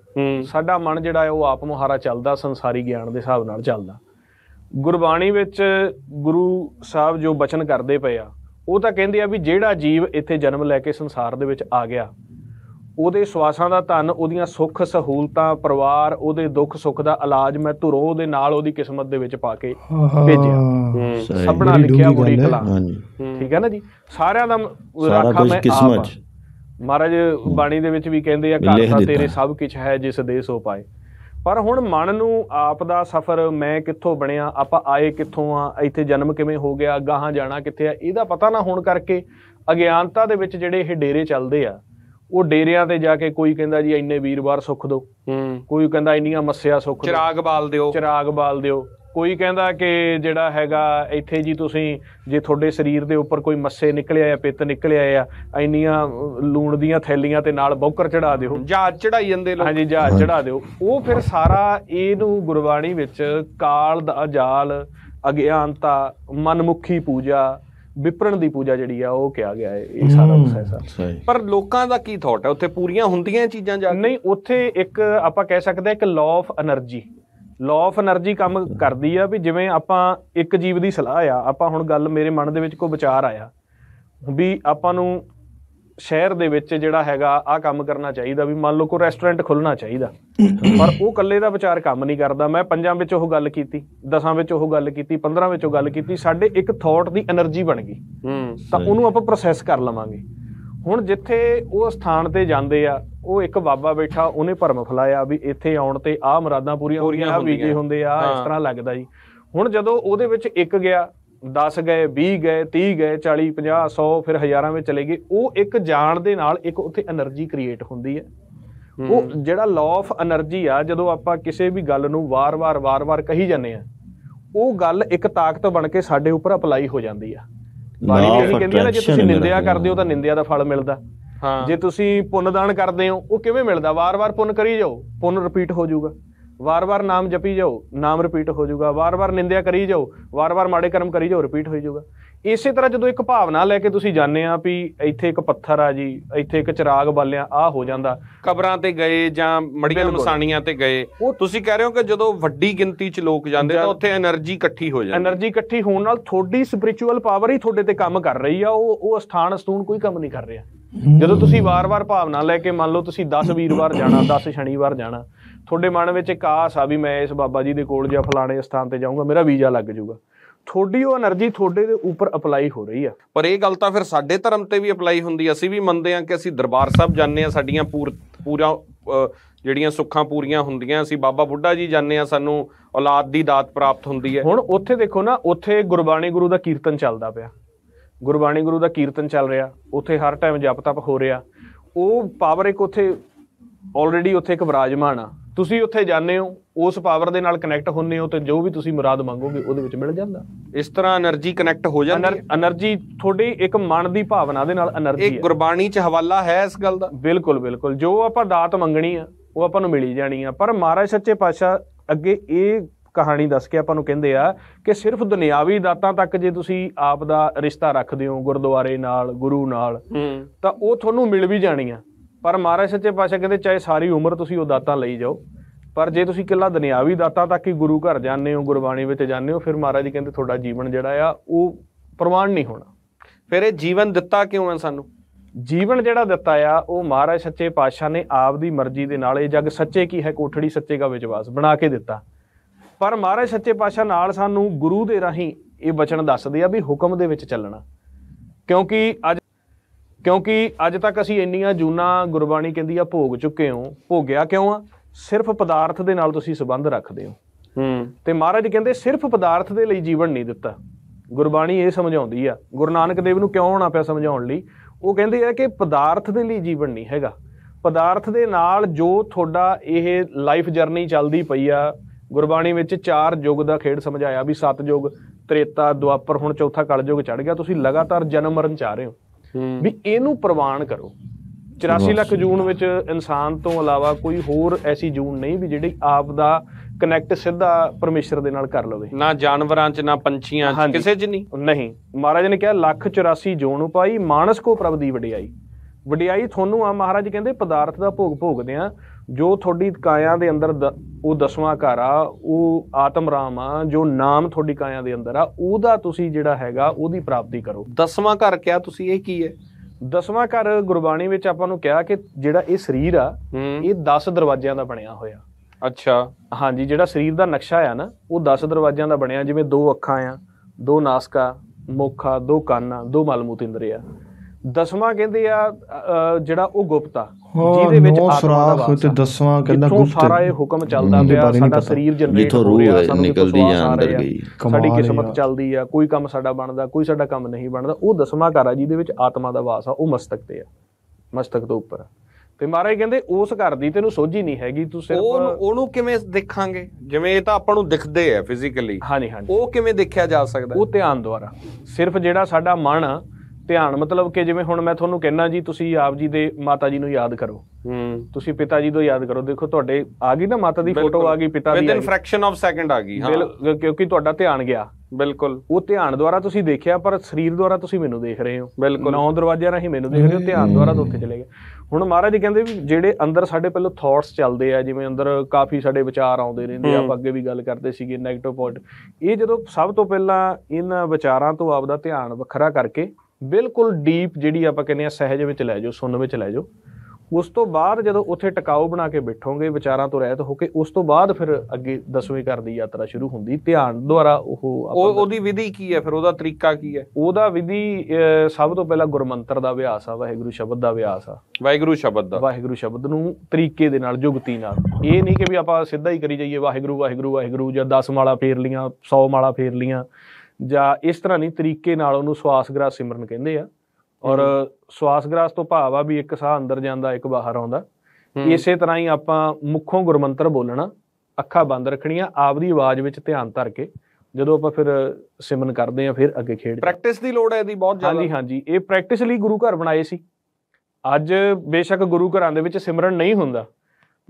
ਸਾਡਾ ਮਨ ਜਿਹੜਾ ਹੈ ਉਹ ਆਪ ਮੁਹਾਰਾ ਚੱਲਦਾ ਸੰਸਾਰੀ ਗਿਆਨ ਦੇ ਹਿਸਾਬ ਨਾਲ ਚੱਲਦਾ ਗੁਰਬਾਣੀ ਵਿੱਚ ਗੁਰੂ ਸਾਹਿਬ ਜੋ ਬਚਨ ਕਰਦੇ ਪਏ ਆ ਉਹ ਤਾਂ ਕਹਿੰਦੇ ਆ ਵੀ ਜਿਹੜਾ ਜੀਵ ਇੱਥੇ ਜਨਮ ਲੈ ਕੇ ਸੰਸਾਰ ਦੇ ਵਿੱਚ ਆ ਗਿਆ ਉਹਦੇ ਸਵਾਸਾਂ ਦਾ ਧਨ ਉਹਦੀਆਂ ਸੁੱਖ ਸਹੂਲਤਾਂ ਪਰਿਵਾਰ ਉਹਦੇ ਦੁੱਖ ਸੁੱਖ ਦਾ ਇਲਾਜ ਮੈਂ ਧੁਰੋਂ ਉਹਦੇ ਨਾਲ ਉਹਦੀ ਕਿਸਮਤ ਦੇ ਵਿੱਚ ਪਾ ਕੇ ਭੇਜਿਆ ਸਭਣਾ ਲਿਖਿਆ ਬੁੜੀ ਕਲਾ ਠੀਕ ਹੈ ਨਾ ਜੀ ਸਾਰਿਆਂ ਦਾ ਰਾਖਾ ਮੈਂ ਕਿਸਮਤ ਮਹਾਰਾਜ ਬਾਣੀ ਦੇ ਵਿੱਚ ਵੀ ਕਹਿੰਦੇ ਆ ਘਰ ਦਾ ਤੇਰੇ ਸਭ ਕੁਝ ਹੈ ਜਿਸ ਦੇ ਸੋ ਪਾਏ ਪਰ ਹੁਣ ਮਨ ਨੂੰ ਆਪ ਦਾ ਸਫ਼ਰ ਮੈਂ ਕਿੱਥੋਂ ਬਣਿਆ ਆਪਾਂ ਆਏ ਕਿੱਥੋਂ ਆ ਇੱਥੇ ਜਨਮ ਕਿਵੇਂ ਹੋ ਗਿਆ ਗਾਹਾਂ ਜਾਣਾ ਕਿੱਥੇ ਆ ਇਹਦਾ ਪਤਾ ਨਾ ਹੋਣ ਕਰਕੇ ਅਗਿਆਨਤਾ ਦੇ ਵਿੱਚ ਜਿਹੜੇ ਇਹ ਡੇਰੇ ਚੱਲਦੇ ਆ ਉਹ ਡੇਰਿਆਂ ਤੇ ਜਾ ਕੇ ਕੋਈ ਕਹਿੰਦਾ ਜੀ ਇੰਨੇ ਵੀਰਵਾਰ ਸੁੱਖ ਦਿਓ ਹੂੰ ਕੋਈ ਕਹਿੰਦਾ ਇੰਨੀਆਂ ਮੱਸਿਆ ਸੁੱਖ ਦਿਓ ਚਿਰਾਗ ਬਾਲ ਦਿਓ ਚਿਰਾਗ ਬਾਲ ਦਿਓ ਕੋਈ ਕਹਿੰਦਾ ਕਿ ਜਿਹੜਾ ਹੈਗਾ ਇੱਥੇ ਜੀ ਤੁਸੀਂ ਜੇ ਤੁਹਾਡੇ ਸਰੀਰ ਦੇ ਉੱਪਰ ਕੋਈ ਮੱਸੇ ਨਿਕਲਿਆ ਆ ਪਿੱਤ ਨਿਕਲਿਆ ਆ ਇੰਨੀਆਂ ਲੂਣ ਦੀਆਂ ਥੈਲੀਆਂ ਤੇ ਨਾਲ ਬੌਕਰ ਚੜਾ ਦਿਓ ਜਾਂ ਚੜਾਈ ਜਾਂਦੇ ਲੋਕ ਹਾਂਜੀ ਜਾਂ ਚੜਾ ਦਿਓ ਉਹ ਫਿਰ ਸਾਰਾ ਇਹਨੂੰ ਗੁਰਬਾਣੀ ਵਿੱਚ ਕਾਲ ਦਾ ਜਾਲ ਅਗਿਆਨਤਾ ਮਨਮੁਖੀ ਪੂਜਾ ਵਿਪਰਣ ਦੀ ਪੂਜਾ ਜਿਹੜੀ ਆ ਉਹ ਕਿਹਾ ਗਿਆ ਹੈ ਇਹ ਸਾਰਾ ਪ੍ਰੋਸੈਸ ਆ ਪਰ ਲੋਕਾਂ ਦਾ ਕੀ ਥਾਟ ਹੈ ਉੱਥੇ ਪੂਰੀਆਂ ਹੁੰਦੀਆਂ ਚੀਜ਼ਾਂ ਜਾਂ ਨਹੀਂ ਉੱਥੇ ਇੱਕ ਆਪਾਂ ਕਹਿ ਸਕਦੇ ਇੱਕ law of energy law of energy ਕੰਮ ਕਰਦੀ ਆ ਵੀ ਜਿਵੇਂ ਆਪਾਂ ਇੱਕ ਜੀਵ ਦੀ ਸਲਾਹ ਆ ਆਪਾਂ ਹੁਣ ਗੱਲ ਮੇਰੇ ਮਨ ਦੇ ਵਿੱਚ ਕੋਈ ਵਿਚਾਰ ਆਇਆ ਵੀ ਆਪਾਂ ਨੂੰ ਸ਼ਹਿਰ ਦੇ ਵਿੱਚ ਜਿਹੜਾ ਹੈਗਾ ਆ ਕੰਮ ਕਰਨਾ ਚਾਹੀਦਾ ਵੀ ਮੰਨ ਲਓ ਕੋ ਰੈਸਟੋਰੈਂਟ ਖੁੱਲਣਾ ਚਾਹੀਦਾ ਪਰ ਉਹ ਇਕੱਲੇ ਦਾ ਵਿਚਾਰ ਕੰਮ ਨਹੀਂ ਕਰਦਾ ਮੈਂ ਪੰਜਾਂ ਵਿੱਚ ਉਹ ਗੱਲ ਕੀਤੀ ਦਸਾਂ ਵਿੱਚ ਉਹ ਗੱਲ ਕੀਤੀ 15 ਵਿੱਚ ਉਹ ਗੱਲ ਕੀਤੀ ਸਾਡੇ ਇੱਕ ਥਾਟ ਦੀ એનર્ਜੀ ਬਣ ਗਈ ਤਾਂ ਉਹਨੂੰ ਆਪਾਂ ਪ੍ਰੋਸੈਸ ਕਰ ਲਵਾਂਗੇ ਹੁਣ ਜਿੱਥੇ ਉਹ ਸਥਾਨ ਤੇ ਜਾਂਦੇ ਆ ਉਹ ਇੱਕ ਬਾਬਾ ਬੈਠਾ ਉਹਨੇ ਭਰਮ ਫਲਾਇਆ ਵੀ ਇੱਥੇ ਆਉਣ ਤੇ ਆ ਮਰਾਦਾਂ ਪੂਰੀਆਂ ਹੋਣੀਆਂ ਆ ਵੀਜੇ ਹੁੰਦੇ ਆ ਇਸ ਤਰ੍ਹਾਂ ਲੱਗਦਾ ਜੀ ਹੁਣ ਜਦੋਂ ਉਹਦੇ ਵਿੱਚ ਇੱਕ ਗਿਆ 10 ਗਏ 20 ਗਏ 30 ਗਏ 40 50 100 ਫਿਰ ਹਜ਼ਾਰਾਂ ਵਿੱਚ ਚਲੇ ਗਏ ਉਹ ਇੱਕ ਜਾਣ ਦੇ ਨਾਲ ਇੱਕ ਉੱਥੇ એનર્ਜੀ ਕ੍ਰੀਏਟ ਹੁੰਦੀ ਹੈ ਉਹ ਜਿਹੜਾ ਲਾਅ ਆਫ એનર્ਜੀ ਆ ਜਦੋਂ ਆਪਾਂ ਕਿਸੇ ਵੀ ਗੱਲ ਨੂੰ ਵਾਰ-ਵਾਰ ਵਾਰ-ਵਾਰ ਕਹੀ ਜਾਂਦੇ ਆ ਉਹ ਗੱਲ ਇੱਕ ਤਾਕਤ ਬਣ ਕੇ ਸਾਡੇ ਉੱਪਰ ਅਪਲਾਈ ਹੋ ਜਾਂਦੀ ਆ ਬਾਣੀ ਵੀ ਇਹ ਕਹਿੰਦੀ ਹੈ ਨਾ ਜੇ ਤੁਸੀਂ ਨਿੰਦਿਆ ਕਰਦੇ ਹੋ ਤਾਂ ਨਿੰਦਿਆ ਦਾ ਫਲ ਮਿਲਦਾ ਜੇ ਤੁਸੀਂ ਪੁੰਨ ਦਾਨ ਕਰਦੇ ਹੋ ਉਹ ਕਿਵੇਂ ਮਿਲਦਾ ਵਾਰ-ਵਾਰ ਪੁੰਨ ਕਰੀ ਜਾਓ ਪੁੰਨ ਰਿਪੀਟ ਹੋ ਜਾਊਗਾ ਵਾਰ-ਵਾਰ ਨਾਮ ਜਪੀ ਜਾਓ ਨਾਮ ਰਿਪੀਟ ਹੋ ਜਾਊਗਾ ਵਾਰ-ਵਾਰ ਨਿੰਦਿਆ ਕਰੀ ਜਾਓ ਵਾਰ-ਵਾਰ ਮਾੜੇ ਕਰਮ ਕਰੀ ਜਾਓ ਰਿਪੀਟ ਹੋਈ ਜਾਊਗਾ ਇਸੇ ਤਰ੍ਹਾਂ ਜਦੋਂ ਇੱਕ ਭਾਵਨਾ ਲੈ ਕੇ ਤੁਸੀਂ ਜਾਂਦੇ ਆ ਵੀ ਇੱਥੇ ਇੱਕ ਪੱਥਰ ਆ ਜੀ ਇੱਥੇ ਇੱਕ ਚਿਰਾਗ ਬਾਲਿਆ ਆ ਹੋ ਜਾਂਦਾ ਕਬਰਾਂ ਤੇ ਗਏ ਜਾਂ ਮੜੀਆਂ ਮਸਾਣੀਆਂ ਤੇ ਗਏ ਤੁਸੀਂ ਕਹਿ ਰਹੇ ਹੋ ਕਿ ਜਦੋਂ ਵੱਡੀ ਗਿਣਤੀ 'ਚ ਲੋਕ ਜਾਂਦੇ ਤਾਂ ਉੱਥੇ એનર્ਜੀ ਇਕੱਠੀ ਹੋ ਜਾਂਦੀ ਹੈ એનર્ਜੀ ਇਕੱਠੀ ਹੋਣ ਨਾਲ ਤੁਹਾਡੀ ਸਪਿਰਚੁਅਲ ਪਾਵਰ ਹੀ ਤੁਹਾਡੇ ਤੇ ਕੰਮ ਕਰ ਰਹੀ ਆ ਉਹ ਉਹ ਸਥਾਨ ਸਤੂਨ ਕੋਈ ਕੰਮ ਨਹੀਂ ਕਰ ਰਿਹਾ ਜਦੋਂ ਤੁਸੀਂ ਵਾਰ-ਵਾਰ ਭਾਵਨਾ ਲੈ ਕੇ ਮੰਨ ਲਓ ਤੁਸੀਂ 10 ਵੀਰਵਾਰ ਜਾਣਾ 10 ਸ਼ਨੀਵਾਰ ਜਾਣਾ ਤੁਹਾਡੇ ਮਨ ਵਿੱਚ ਇੱਕ ਆਸ ਆ ਵੀ ਮੈਂ ਇਸ ਬਾਬਾ ਜੀ ਦੇ ਕੋਲ ਜਾਂ ਫਲਾਣੇ ਸਥਾਨ ਤੇ ਜਾਊਂਗਾ ਮੇਰਾ ਵੀਜ਼ਾ ਲੱਗ ਜਾਊਗਾ ਥੋੜੀ ਉਹ એનર્ਜੀ ਤੁਹਾਡੇ ਦੇ ਉੱਪਰ ਅਪਲਾਈ ਹੋ ਰਹੀ ਆ ਪਰ ਇਹ ਗੱਲ ਤਾਂ ਫਿਰ ਸਾਡੇ ਧਰਮ ਤੇ ਵੀ ਅਪਲਾਈ ਹੁੰਦੀ ਅਸੀਂ ਵੀ ਮੰਨਦੇ ਆ ਕਿ ਅਸੀਂ ਦਰਬਾਰ ਸਾਹਿਬ ਜਾਂਦੇ ਆ ਸਾਡੀਆਂ ਪੂਰਾ ਜਿਹੜੀਆਂ ਸੁੱਖਾਂ ਪੂਰੀਆਂ ਹੁੰਦੀਆਂ ਅਸੀਂ ਬਾਬਾ ਬੁੱਢਾ ਜੀ ਜਾਂਦੇ ਆ ਸਾਨੂੰ ਔਲਾਦ ਦੀ ਦਾਤ ਪ੍ਰਾਪਤ ਹੁੰਦੀ ਹੈ ਹੁਣ ਉੱਥੇ ਦੇਖੋ ਨਾ ਉੱਥੇ ਗੁਰਬਾਣੀ ਗੁਰੂ ਦਾ ਕੀਰਤਨ ਚੱਲਦਾ ਪਿਆ ਗੁਰਬਾਣੀ ਗੁਰੂ ਦਾ ਕੀਰਤਨ ਚੱਲ ਰਿਹਾ ਉੱਥੇ ਹਰ ਟਾਈਮ ਜਪ ਤਪ ਹੋ ਰਿਹਾ ਉਹ ਪਾਵਰ ਇੱਕ ਉੱਥੇ ਆਲਰੇਡੀ ਉੱਥੇ ਇੱਕ ਵਿਰਾਜਮਾਨ ਆ ਤੁਸੀਂ ਉੱਥੇ ਜਾਂਦੇ ਹੋ ਉਸ ਪਾਵਰ ਦੇ ਨਾਲ ਕਨੈਕਟ ਹੁੰਨੇ ਹੋ ਤੇ ਜੋ ਵੀ ਤੁਸੀਂ ਮੁਰਾਦ ਮੰਗੋਗੇ ਉਹਦੇ ਵਿੱਚ ਮਿਲ ਜਾਂਦਾ ਇਸ ਤਰ੍ਹਾਂ એનર્ਜੀ ਕਨੈਕਟ ਹੋ ਜਾਂਦੀ ਹੈ એનર્ਜੀ ਤੁਹਾਡੀ ਇੱਕ ਮਨ ਦੀ ਭਾਵਨਾ ਦੇ ਨਾਲ એનર્ਜੀ ਹੈ ਇਹ ਗੁਰਬਾਣੀ 'ਚ ਹਵਾਲਾ ਹੈ ਇਸ ਗੱਲ ਦਾ ਬਿਲਕੁਲ ਬਿਲਕੁਲ ਜੋ ਆਪਾਂ ਦਾਤ ਮੰਗਣੀ ਆ ਉਹ ਆਪਾਂ ਨੂੰ ਮਿਲੀ ਜਾਣੀ ਆ ਪਰ ਮਹਾਰਾਜ ਸੱਚੇ ਪਾਤਸ਼ਾਹ ਅੱਗੇ ਇਹ ਕਹਾਣੀ ਦੱਸ ਕੇ ਆਪਾਂ ਨੂੰ ਕਹਿੰਦੇ ਆ ਕਿ ਸਿਰਫ ਦੁਨਿਆਵੀ ਦਾਤਾਂ ਤੱਕ ਜੇ ਤੁਸੀਂ ਆਪ ਦਾ ਰਿਸ਼ਤਾ ਰੱਖਦੇ ਹੋ ਗੁਰਦੁਆਰੇ ਨਾਲ ਗੁਰੂ ਨਾਲ ਤਾਂ ਉਹ ਤੁਹਾਨੂੰ ਮਿਲ ਵੀ ਜਾਣੀ ਆ ਪਰ ਮਹਾਰਾਜ ਸੱਚੇ ਪਾਤਸ਼ਾਹ ਕਹਿੰਦੇ ਚਾਹੇ ਸਾਰੀ ਉਮਰ ਤੁਸੀਂ ਉਹ ਦਾਤਾਂ ਲਈ ਜਾਓ ਪਰ ਜੇ ਤੁਸੀਂ ਕਿੱਲਾ ਦੁਨਿਆਵੀ ਦਾਤਾਂ ਤੱਕ ਹੀ ਗੁਰੂ ਘਰ ਜਾਂਦੇ ਹੋ ਗੁਰਬਾਣੀ ਵਿੱਚ ਜਾਂਦੇ ਹੋ ਫਿਰ ਮਹਾਰਾਜ ਜੀ ਕਹਿੰਦੇ ਤੁਹਾਡਾ ਜੀਵਨ ਜਿਹੜਾ ਆ ਉਹ ਪ੍ਰਮਾਣ ਨਹੀਂ ਹੋਣਾ ਫਿਰ ਇਹ ਜੀਵਨ ਦਿੱਤਾ ਕਿਉਂ ਹੈ ਸਾਨੂੰ ਜੀਵਨ ਜਿਹੜਾ ਦਿੱਤਾ ਆ ਉਹ ਮਹਾਰਾਜ ਸੱਚੇ ਪਾਤਸ਼ਾਹ ਨੇ ਆਪ ਦੀ ਮਰਜ਼ੀ ਦੇ ਨਾਲ ਇਹ ਜੱਗ ਸੱਚੇ ਕੀ ਹੈ ਕੋਠੜੀ ਸੱਚੇ ਦਾ ਵਿਸ਼ਵਾਸ ਬਣਾ ਕੇ ਦਿੱਤਾ ਪਰ ਮਹਾਰਾਜ ਸੱਚੇ ਪਾਤਸ਼ਾਹ ਨਾਲ ਸਾਨੂੰ ਗੁਰੂ ਦੇ ਰਾਹੀਂ ਇਹ ਬਚਨ ਦੱਸਦੇ ਆ ਵੀ ਹੁਕਮ ਦੇ ਵਿੱਚ ਚੱਲਣਾ ਕਿਉਂਕਿ ਅੱਜ ਕਿਉਂਕਿ ਅੱਜ ਤੱਕ ਅਸੀਂ ਇੰਨੀਆਂ ਜੂਨਾ ਗੁਰਬਾਣੀ ਕਹਿੰਦੀ ਆ ਭੋਗ ਚੁੱਕੇ ਹੋ ਭੋਗਿਆ ਕਿਉਂ ਆ ਸਿਰਫ ਪਦਾਰਥ ਦੇ ਨਾਲ ਤੁਸੀਂ ਸਬੰਧ ਰੱਖਦੇ ਹੋ ਹੂੰ ਤੇ ਮਹਾਰਾਜ ਕਹਿੰਦੇ ਸਿਰਫ ਪਦਾਰਥ ਦੇ ਲਈ ਜੀਵਨ ਨਹੀਂ ਦਿੱਤਾ ਗੁਰਬਾਣੀ ਇਹ ਸਮਝਾਉਂਦੀ ਆ ਗੁਰੂ ਨਾਨਕ ਦੇਵ ਨੂੰ ਕਿਉਂ ਹੋਣਾ ਪਿਆ ਸਮਝਾਉਣ ਲਈ ਉਹ ਕਹਿੰਦੇ ਆ ਕਿ ਪਦਾਰਥ ਦੇ ਲਈ ਜੀਵਨ ਨਹੀਂ ਹੈਗਾ ਪਦਾਰਥ ਦੇ ਨਾਲ ਜੋ ਤੁਹਾਡਾ ਇਹ ਲਾਈਫ ਜਰਨੀ ਚੱਲਦੀ ਪਈ ਆ ਗੁਰਬਾਣੀ ਵਿੱਚ ਚਾਰ ਯੁੱਗ ਦਾ ਖੇਡ ਸਮਝਾਇਆ ਵੀ ਸਤ ਯੁੱਗ ਤ੍ਰੇਤਾ ਦੁਆਪਰ ਹੁਣ ਚੌਥਾ ਕਲਯੁਗ ਚੜ ਗਿਆ ਤੁਸੀਂ ਲਗਾਤਾਰ ਜਨਮ ਮਰਨ ਚਾ ਰਹੇ ਹੋ ਵੀ ਇਹਨੂੰ ਪ੍ਰਵਾਨ ਕਰੋ 84 ਲੱਖ ਜੂਨ ਵਿੱਚ ਇਨਸਾਨ ਤੋਂ ਇਲਾਵਾ ਕੋਈ ਹੋਰ ਐਸੀ ਜੂਨ ਨਹੀਂ ਵੀ ਜਿਹੜੀ ਆਪ ਦਾ ਕਨੈਕਟ ਸਿੱਧਾ ਪਰਮੇਸ਼ਰ ਦੇ ਨਾਲ ਕਰ ਲਵੇ ਨਾ ਜਾਨਵਰਾਂ 'ਚ ਨਾ ਪੰਛੀਆਂ 'ਚ ਕਿਸੇ 'ਚ ਨਹੀਂ ਨਹੀਂ ਮਹਾਰਾਜ ਨੇ ਕਿਹਾ ਲੱਖ 84 ਜੂਨ ਉਪਾਈ ਮਾਨਸ ਕੋ ਪ੍ਰਭ ਦੀ ਵਡਿਆਈ ਵਡਿਆਈ ਤੁਹਾਨੂੰ ਆ ਮਹਾਰਾਜ ਕਹਿੰਦੇ ਪਦਾਰਥ ਦਾ ਭੋਗ ਭੋਗਦੇ ਆ ਜੋ ਤੁਹਾਡੀ ਕਾਇਆ ਦੇ ਅੰਦਰ ਉਹ ਦਸਵਾਂ ਘਰ ਆ ਉਹ ਆਤਮ ਰਾਮ ਆ ਜੋ ਨਾਮ ਤੁਹਾਡੀ ਕਾਇਆ ਦੇ ਅੰਦਰ ਆ ਉਹਦਾ ਤੁਸੀਂ ਜਿਹੜਾ ਹੈਗਾ ਉਹਦੀ ਪ੍ਰਾਪਤੀ ਕਰੋ ਦਸਵਾਂ ਘਰ ਕਿਹਾ ਤੁਸੀਂ ਇਹ ਕੀ ਹੈ ਦਸਵਾਂ ਘਰ ਗੁਰਬਾਣੀ ਵਿੱਚ ਆਪਾਂ ਨੂੰ ਕਿਹਾ ਕਿ ਜਿਹੜਾ ਇਹ ਸਰੀਰ ਆ ਇਹ 10 ਦਰਵਾਜ਼ਿਆਂ ਦਾ ਬਣਿਆ ਹੋਇਆ ਅੱਛਾ ਹਾਂਜੀ ਜਿਹੜਾ ਸਰੀਰ ਦਾ ਨਕਸ਼ਾ ਆ ਨਾ ਉਹ 10 ਦਰਵਾਜ਼ਿਆਂ ਦਾ ਬਣਿਆ ਜਿਵੇਂ ਦੋ ਅੱਖਾਂ ਆ ਦੋ ਨਾਸਕਾ ਮੁੱਖਾ ਦੋ ਕੰਨ ਦੋ ਮਲਮੂਤ ਇੰਦਰੀਆ ਦਸਵਾਂ ਕਹਿੰਦੇ ਆ ਜਿਹੜਾ ਉਹ ਗੁਪਤ ਆ ਜਿਹਦੇ ਵਿੱਚ ਆਤਮਾ ਦਾ ਵਾਸ ਤੇ ਦਸਵਾਂ ਕਹਿੰਦਾ ਗੁਪਤ ਸਾਰਾ ਇਹ ਹੁਕਮ ਚੱਲਦਾ ਪਿਆ ਸਾਡਾ ਸਰੀਰ ਜਨਰੇਟ ਹੋ ਰਿਹਾ ਸਾਨੂੰ ਨਿਕਲਦੀ ਆ ਅੰਦਰ ਗਈ ਸਾਡੀ ਕਿਸਮਤ ਚੱਲਦੀ ਆ ਕੋਈ ਕੰਮ ਸਾਡਾ ਬਣਦਾ ਕੋਈ ਸਾਡਾ ਕੰਮ ਨਹੀਂ ਬਣਦਾ ਉਹ ਦਸਵਾਂ ਘਰ ਆ ਜਿਹਦੇ ਵਿੱਚ ਆਤਮਾ ਦਾ ਵਾਸ ਆ ਉਹ ਮਸਤਕ ਤੇ ਆ ਮਸਤਕ ਤੋਂ ਉੱਪਰ ਤੇ ਮਹਾਰਾਜ ਕਹਿੰਦੇ ਉਸ ਘਰ ਦੀ ਤੈਨੂੰ ਸੋਝੀ ਨਹੀਂ ਹੈਗੀ ਤੂੰ ਸਿਰਫ ਉਹਨੂੰ ਕਿਵੇਂ ਦੇਖਾਂਗੇ ਜਿਵੇਂ ਇਹ ਤਾਂ ਆਪਾਂ ਨੂੰ ਦਿਖਦੇ ਆ ਫਿਜ਼ੀਕਲੀ ਹਾਂਜੀ ਹਾਂਜੀ ਉਹ ਕਿਵੇਂ ਦੇਖਿਆ ਜਾ ਸਕਦਾ ਉਹ ਧਿਆਨ ਦੁਆਰਾ ਸਿਰਫ ਜਿਹੜਾ ਸਾਡਾ ਮਨ ਆ ਧਿਆਨ ਮਤਲਬ ਕਿ ਜਿਵੇਂ ਹੁਣ ਮੈਂ ਤੁਹਾਨੂੰ ਕਹਿਣਾ ਜੀ ਤੁਸੀਂ ਆਪ ਜੀ ਦੇ ਮਾਤਾ ਜੀ ਨੂੰ ਯਾਦ ਕਰੋ ਹੂੰ ਤੁਸੀਂ ਪਿਤਾ ਜੀ ਤੋਂ ਯਾਦ ਕਰੋ ਦੇਖੋ ਤੁਹਾਡੇ ਆ ਗਈ ਨਾ ਮਾਤਾ ਦੀ ਫੋਟੋ ਆ ਗਈ ਪਿਤਾ ਦੀ ਵਿਦਨ ਫ੍ਰੈਕਸ਼ਨ ਆਫ ਸੈਕਿੰਡ ਆ ਗਈ ਹਾਂ ਕਿਉਂਕਿ ਤੁਹਾਡਾ ਧਿਆਨ ਗਿਆ ਬਿਲਕੁਲ ਉਹ ਧਿਆਨ ਦੁਆਰਾ ਤੁਸੀਂ ਦੇਖਿਆ ਪਰ ਸਰੀਰ ਦੁਆਰਾ ਤੁਸੀਂ ਮੈਨੂੰ ਦੇਖ ਰਹੇ ਹੋ ਬਿਲਕੁਲ ਨੌ ਦਰਵਾਜ਼ਿਆਂ ਰਾਹੀਂ ਮੈਨੂੰ ਦੇਖ ਰਹੇ ਹੋ ਧਿਆਨ ਦੁਆਰਾ ਤੋਂ ਉੱਥੇ ਚਲੇ ਗਏ ਹੁਣ ਮਹਾਰਾਜ ਜੀ ਕਹਿੰਦੇ ਵੀ ਜਿਹੜੇ ਅੰਦਰ ਸਾਡੇ ਪਹਿਲਾਂ ਥਾਟਸ ਚੱਲਦੇ ਆ ਜਿਵੇਂ ਅੰਦਰ ਕਾਫੀ ਸਾਡੇ ਵਿਚਾਰ ਆਉਂਦੇ ਰਹਿੰਦੇ ਆ ਆਪਾਂ ਅੱਗੇ ਵੀ ਗੱਲ ਕਰਦੇ ਸੀਗੇ 네ਗੇਟਿਵ ਪੋਇੰਟ ਇਹ ਜਦੋਂ ਸਭ ਤੋਂ ਪਹਿਲਾਂ ਇਹਨਾਂ ਵਿਚਾਰਾਂ ਤੋਂ ਆਪਦਾ ਧਿਆਨ ਵੱਖਰਾ ਕਰਕੇ ਬਿਲਕੁਲ ਡੀਪ ਜਿਹੜੀ ਆਪਾਂ ਕਹਿੰਦੇ ਆ ਸਹਿਜ ਵਿੱਚ ਲੈ ਜਾਓ ਸੁੰਨ ਵਿੱਚ ਲੈ ਜਾਓ ਉਸ ਤੋਂ ਬਾਅਦ ਜਦੋਂ ਉੱਥੇ ਟਿਕਾਉ ਬਣਾ ਕੇ ਬੈਠੋਗੇ ਵਿਚਾਰਾਂ ਤੋਂ ਰਹਿਤ ਹੋ ਕੇ ਉਸ ਤੋਂ ਬਾਅਦ ਫਿਰ ਅੱਗੇ ਦਸਵੇਂ ਘਰ ਦੀ ਯਾਤਰਾ ਸ਼ੁਰੂ ਹੁੰਦੀ ਧਿਆਨ ਦੁਆਰਾ ਉਹ ਉਹਦੀ ਵਿਧੀ ਕੀ ਹੈ ਫਿਰ ਉਹਦਾ ਤਰੀਕਾ ਕੀ ਹੈ ਉਹਦਾ ਵਿਧੀ ਸਭ ਤੋਂ ਪਹਿਲਾਂ ਗੁਰਮੰਤਰ ਦਾ ਅਭਿਆਸ ਆ ਵਾਹਿਗੁਰੂ ਸ਼ਬਦ ਦਾ ਅਭਿਆਸ ਆ ਵਾਹਿਗੁਰੂ ਸ਼ਬਦ ਦਾ ਵਾਹਿਗੁਰੂ ਸ਼ਬਦ ਨੂੰ ਤਰੀਕੇ ਦੇ ਨਾਲ ਜੁਗਤੀ ਨਾਲ ਇਹ ਨਹੀਂ ਕਿ ਵੀ ਆਪਾਂ ਸਿੱਧਾ ਹੀ ਕਰੀ ਜਾਈਏ ਵਾਹਿਗੁਰੂ ਵਾਹਿਗੁਰੂ ਵਾਹਿਗੁਰੂ ਜਾਂ 10 ਮਾਲਾ ਫੇਰ ਲੀਆਂ 100 ਮਾਲਾ ਫੇਰ ਲੀਆਂ ਜਾਂ ਇਸ ਤਰ੍ਹਾਂ ਨਹੀਂ ਤਰੀਕੇ ਨਾਲ ਉਹਨੂੰ ਸਵਾਸ ਗ੍ਰਾਸ ਸਿਮਰਨ ਕਹਿੰਦੇ ਆ ਔਰ ਸਵਾਸ ਗ੍ਰਾਸ ਤੋਂ ਭਾਵ ਆ ਵੀ ਇੱਕ ਸਾਹ ਅੰਦਰ ਜਾਂਦਾ ਇੱਕ ਬਾਹਰ ਆਉਂਦਾ ਇਸੇ ਤਰ੍ਹਾਂ ਹੀ ਆਪਾਂ ਮੁੱਖੋਂ ਗੁਰਮੰਤਰ ਬੋਲਣਾ ਅੱਖਾਂ ਬੰਦ ਰੱਖਣੀਆਂ ਆਪਦੀ ਆਵਾਜ਼ ਵਿੱਚ ਧਿਆਨ ਧਰ ਕੇ ਜਦੋਂ ਆਪਾਂ ਫਿਰ ਸਿਮਨ ਕਰਦੇ ਆ ਫਿਰ ਅੱਗੇ ਖੇਡ ਪ੍ਰੈਕਟਿਸ ਦੀ ਲੋੜ ਹੈ ਇਹਦੀ ਬਹੁਤ ਜ਼ਿਆਦਾ ਹਾਂਜੀ ਹਾਂਜੀ ਇਹ ਪ੍ਰੈਕਟਿਸ ਲਈ ਗੁਰੂ ਘਰ ਬਣਾਏ ਸੀ ਅੱਜ ਬੇਸ਼ੱਕ ਗੁਰੂ ਘਰਾਂ ਦੇ ਵਿੱਚ ਸਿਮਰਨ ਨਹੀਂ ਹੁੰਦਾ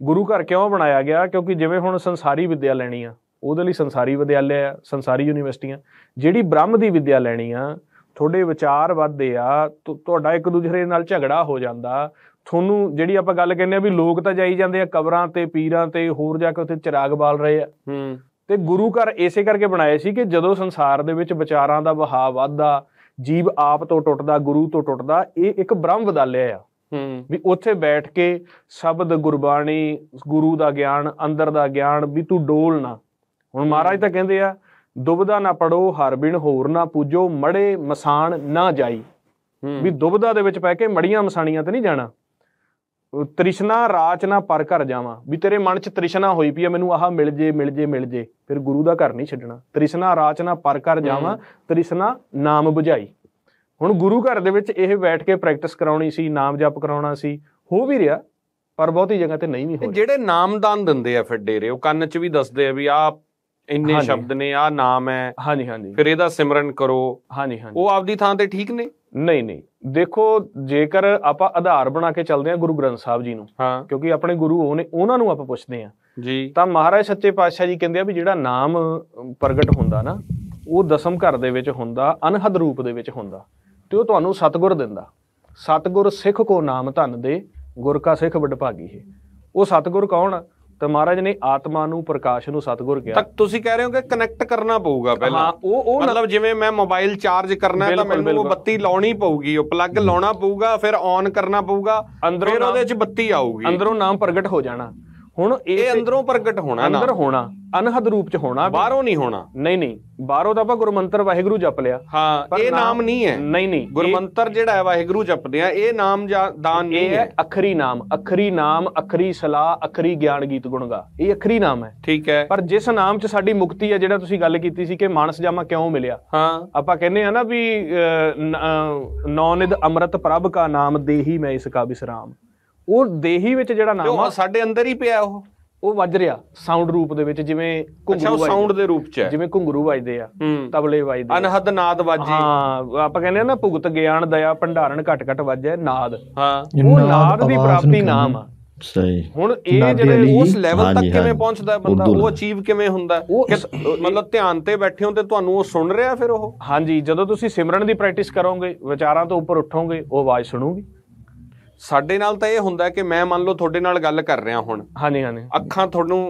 ਗੁਰੂ ਘਰ ਕਿਉਂ ਬਣਾਇਆ ਗਿਆ ਕਿਉਂਕਿ ਜਿਵੇਂ ਹੁਣ ਸੰਸਾਰੀ ਵਿੱਦਿਆ ਲੈਣੀ ਆ ਉਹਦੇ ਲਈ ਸੰਸਾਰੀ ਵਿਦਿਆਲਿਆ ਆ ਸੰਸਾਰੀ ਯੂਨੀਵਰਸਿਟੀਆਂ ਜਿਹੜੀ ਬ੍ਰਹਮ ਦੀ ਵਿਦਿਆ ਲੈਣੀ ਆ ਤੁਹਾਡੇ ਵਿਚਾਰ ਵੱਧਦੇ ਆ ਤੁਹਾਡਾ ਇੱਕ ਦੂਜੇ ਨਾਲ ਝਗੜਾ ਹੋ ਜਾਂਦਾ ਤੁਹਾਨੂੰ ਜਿਹੜੀ ਆਪਾਂ ਗੱਲ ਕਹਿੰਦੇ ਆ ਵੀ ਲੋਕ ਤਾਂ ਜਾਈ ਜਾਂਦੇ ਆ ਕਬਰਾਂ ਤੇ ਪੀਰਾਂ ਤੇ ਹੋਰ ਜਾ ਕੇ ਉੱਥੇ ਚਿਰਾਗ ਬਾਲ ਰਹੇ ਆ ਹੂੰ ਤੇ ਗੁਰੂ ਘਰ ਇਸੇ ਕਰਕੇ ਬਣਾਏ ਸੀ ਕਿ ਜਦੋਂ ਸੰਸਾਰ ਦੇ ਵਿੱਚ ਵਿਚਾਰਾਂ ਦਾ ਵਹਾਅ ਵੱਧਦਾ ਜੀਵ ਆਪ ਤੋਂ ਟੁੱਟਦਾ ਗੁਰੂ ਤੋਂ ਟੁੱਟਦਾ ਇਹ ਇੱਕ ਬ੍ਰਹਮ ਵਿਦਾਲਿਆ ਆ ਹੂੰ ਵੀ ਉੱਥੇ ਬੈਠ ਕੇ ਸ਼ਬਦ ਗੁਰਬਾਣੀ ਗੁਰੂ ਦਾ ਗਿਆਨ ਅੰਦਰ ਦਾ ਗਿਆਨ ਵੀ ਤੂੰ ਡੋਲ ਨਾ ਹੁਣ ਮਹਾਰਾਜ ਤਾਂ ਕਹਿੰਦੇ ਆ ਦੁਬਦਾ ਨਾ ਪੜੋ ਹਰ ਬਿਨ ਹੋਰ ਨਾ ਪੂਜੋ ਮੜੇ ਮਸਾਨ ਨਾ ਜਾਈ ਵੀ ਦੁਬਦਾ ਦੇ ਵਿੱਚ ਪੈ ਕੇ ਮੜੀਆਂ ਮਸਾਣੀਆਂ ਤੇ ਨਹੀਂ ਜਾਣਾ ਤ੍ਰਿਸ਼ਨਾ ਰਾਚ ਨਾ ਪਰ ਕਰ ਜਾਵਾਂ ਵੀ ਤੇਰੇ ਮਨ 'ਚ ਤ੍ਰਿਸ਼ਨਾ ਹੋਈ ਪਈ ਆ ਮੈਨੂੰ ਆਹ ਮਿਲ ਜੇ ਮਿਲ ਜੇ ਮਿਲ ਜੇ ਫਿਰ ਗੁਰੂ ਦਾ ਘਰ ਨਹੀਂ ਛੱਡਣਾ ਤ੍ਰਿਸ਼ਨਾ ਰਾਚ ਨਾ ਪਰ ਕਰ ਜਾਵਾਂ ਤ੍ਰਿਸ਼ਨਾ ਨਾਮ 부ਝਾਈ ਹੁਣ ਗੁਰੂ ਘਰ ਦੇ ਵਿੱਚ ਇਹ ਬੈਠ ਕੇ ਪ੍ਰੈਕਟਿਸ ਕਰਾਉਣੀ ਸੀ ਨਾਮ ਜਪ ਕਰਾਉਣਾ ਸੀ ਹੋ ਵੀ ਰਿਹਾ ਪਰ ਬਹੁਤੀ ਜਗ੍ਹਾ ਤੇ ਨਹੀਂ ਵੀ ਹੋ ਜਿਹੜੇ ਨਾਮਦਾਨ ਦਿੰਦੇ ਆ ਫਿਰ ਡੇਰੇ ਉਹ ਕੰਨ 'ਚ ਵੀ ਦੱਸਦੇ ਆ ਵੀ ਆ ਇੰਨੇ ਸ਼ਬਦ ਨੇ ਆ ਨਾਮ ਹੈ ਹਾਂਜੀ ਹਾਂਜੀ ਫਿਰ ਇਹਦਾ ਸਿਮਰਨ ਕਰੋ ਹਾਂਜੀ ਹਾਂਜੀ ਉਹ ਆਪਦੀ ਥਾਂ ਤੇ ਠੀਕ ਨੇ ਨਹੀਂ ਨਹੀਂ ਦੇਖੋ ਜੇਕਰ ਆਪਾਂ ਆਧਾਰ ਬਣਾ ਕੇ ਚੱਲਦੇ ਆ ਗੁਰੂ ਗ੍ਰੰਥ ਸਾਹਿਬ ਜੀ ਨੂੰ ਹਾਂ ਕਿਉਂਕਿ ਆਪਣੇ ਗੁਰੂ ਉਹ ਨੇ ਉਹਨਾਂ ਨੂੰ ਆਪਾਂ ਪੁੱਛਦੇ ਆ ਜੀ ਤਾਂ ਮਹਾਰਾਜ ਸੱਚੇ ਪਾਤਸ਼ਾਹ ਜੀ ਕਹਿੰਦੇ ਆ ਵੀ ਜਿਹੜਾ ਨਾਮ ਪ੍ਰਗਟ ਹੁੰਦਾ ਨਾ ਉਹ ਦਸਮ ਘਰ ਦੇ ਵਿੱਚ ਹੁੰਦਾ ਅਨਹਦ ਰੂਪ ਦੇ ਵਿੱਚ ਹੁੰਦਾ ਤੇ ਉਹ ਤੁਹਾਨੂੰ ਸਤਗੁਰ ਦਿੰਦਾ ਸਤਗੁਰ ਸਿੱਖ ਕੋ ਨਾਮ ਧੰਨ ਦੇ ਗੁਰ ਕਾ ਸਿੱਖ ਵਡਭਾਗੀ ਹੈ ਉਹ ਸਤਗੁਰ ਕੌਣ ਆ ਤਾਂ ਮਹਾਰਾਜ ਨੇ ਆਤਮਾ ਨੂੰ ਪ੍ਰਕਾਸ਼ ਨੂੰ ਸਤਗੁਰ ਕਿਹਾ ਤਾਂ ਤੁਸੀਂ ਕਹਿ ਰਹੇ ਹੋ ਕਿ ਕਨੈਕਟ ਕਰਨਾ ਪਊਗਾ ਪਹਿਲਾਂ ਹਾਂ ਉਹ ਉਹ ਮਤਲਬ ਜਿਵੇਂ ਮੈਂ ਮੋਬਾਈਲ ਚਾਰਜ ਕਰਨਾ ਹੈ ਤਾਂ ਮੈਨੂੰ ਉਹ ਬੱਤੀ ਲਾਉਣੀ ਪਊਗੀ ਉਹ ਪਲੱਗ ਲਾਉਣਾ ਪਊਗਾ ਫਿਰ ਆਨ ਕਰਨਾ ਪਊਗਾ ਫਿਰ ਉਹਦੇ ਵਿੱਚ ਬੱਤੀ ਆਊਗੀ ਅੰਦਰੋਂ ਨਾਮ ਪ੍ਰਗਟ ਹੋ ਜਾਣਾ ਹੁਣ ਇਹ ਅੰਦਰੋਂ ਪ੍ਰਗਟ ਹੋਣਾ ਨਾ ਅੰਦਰ ਹੋਣਾ ਅਨਹਦ ਰੂਪ ਚ ਹੋਣਾ ਬਾਹਰੋਂ ਨਹੀਂ ਹੋਣਾ ਨਹੀਂ ਨਹੀਂ ਬਾਹਰੋਂ ਤਾਂ ਆਪਾਂ ਗੁਰਮੰਤਰ ਵਾਹਿਗੁਰੂ ਜਪ ਲਿਆ ਹਾਂ ਇਹ ਨਾਮ ਨਹੀਂ ਹੈ ਨਹੀਂ ਨਹੀਂ ਗੁਰਮੰਤਰ ਜਿਹੜਾ ਹੈ ਵਾਹਿਗੁਰੂ ਜਪਦੇ ਆ ਇਹ ਨਾਮ ਦਾਨ ਨਹੀਂ ਹੈ ਅਖਰੀ ਨਾਮ ਅਖਰੀ ਨਾਮ ਅਖਰੀ ਸਲਾਹ ਅਖਰੀ ਗਿਆਨ ਗੀਤ ਗੁਣਗਾ ਇਹ ਅਖਰੀ ਨਾਮ ਹੈ ਠੀਕ ਹੈ ਪਰ ਜਿਸ ਨਾਮ ਚ ਸਾਡੀ ਮੁਕਤੀ ਹੈ ਜਿਹੜਾ ਤੁਸੀਂ ਗੱਲ ਕੀਤੀ ਸੀ ਕਿ ਮਾਨਸ ਜਾਮਾ ਕਿਉਂ ਮਿਲਿਆ ਹਾਂ ਆਪਾਂ ਕਹਿੰਦੇ ਆ ਨਾ ਵੀ ਨੌਨਿਦ ਅੰਮ੍ਰਿਤ ਪ੍ਰਭ ਕਾ ਨਾਮ ਦੇਹੀ ਮੈਂ ਇਸ ਕਾ ਬਿਸਰਾਮ ਉਹ ਦੇਹੀ ਵਿੱਚ ਜਿਹੜਾ ਨਾਮ ਆ ਸਾਡੇ ਅੰਦਰ ਹੀ ਪਿਆ ਉਹ ਉਹ ਵੱਜ ਰਿਹਾ ਸਾਊਂਡ ਰੂਪ ਦੇ ਵਿੱਚ ਜਿਵੇਂ ਘੁੰਗਰੂ ਅੱਛਾ ਸਾਊਂਡ ਦੇ ਰੂਪ ਚ ਜਿਵੇਂ ਘੁੰਗਰੂ ਵੱਜਦੇ ਆ ਤਬਲੇ ਵੱਜਦੇ ਅਨਹਦ ਨਾਦ ਵੱਜੇ ਹਾਂ ਆਪਾਂ ਕਹਿੰਦੇ ਆ ਨਾ ਭੁਗਤ ਗਿਆਨ ਦਇਆ ਭੰਡਾਰਨ ਘਟ ਘਟ ਵੱਜੇ ਨਾਦ ਹਾਂ ਉਹ ਨਾਦ ਦੀ ਪ੍ਰਾਪਤੀ ਨਾਮ ਆ ਸਹੀ ਹੁਣ ਇਹ ਜਿਹੜੇ ਉਸ ਲੈਵਲ ਤੱਕ ਕਿਵੇਂ ਪਹੁੰਚਦਾ ਬੰਦਾ ਉਹ ਅਚੀਵ ਕਿਵੇਂ ਹੁੰਦਾ ਮਤਲਬ ਧਿਆਨ ਤੇ ਬੈਠੇ ਹੋ ਤੇ ਤੁਹਾਨੂੰ ਉਹ ਸੁਣ ਰਿਹਾ ਫਿਰ ਉਹ ਹਾਂਜੀ ਜਦੋਂ ਤੁਸੀਂ ਸਿਮਰਨ ਦੀ ਪ੍ਰੈਕਟਿਸ ਕਰੋਗੇ ਵਿਚਾਰਾਂ ਤੋਂ ਉੱਪਰ ਉੱਠੋਗੇ ਉਹ ਆਵਾਜ਼ ਸੁਣੂਗੀ ਸਾਡੇ ਨਾਲ ਤਾਂ ਇਹ ਹੁੰਦਾ ਕਿ ਮੈਂ ਮੰਨ ਲਓ ਤੁਹਾਡੇ ਨਾਲ ਗੱਲ ਕਰ ਰਿਹਾ ਹੁਣ ਹਾਂਜੀ ਹਾਂਜੀ ਅੱਖਾਂ ਤੁਹਾਨੂੰ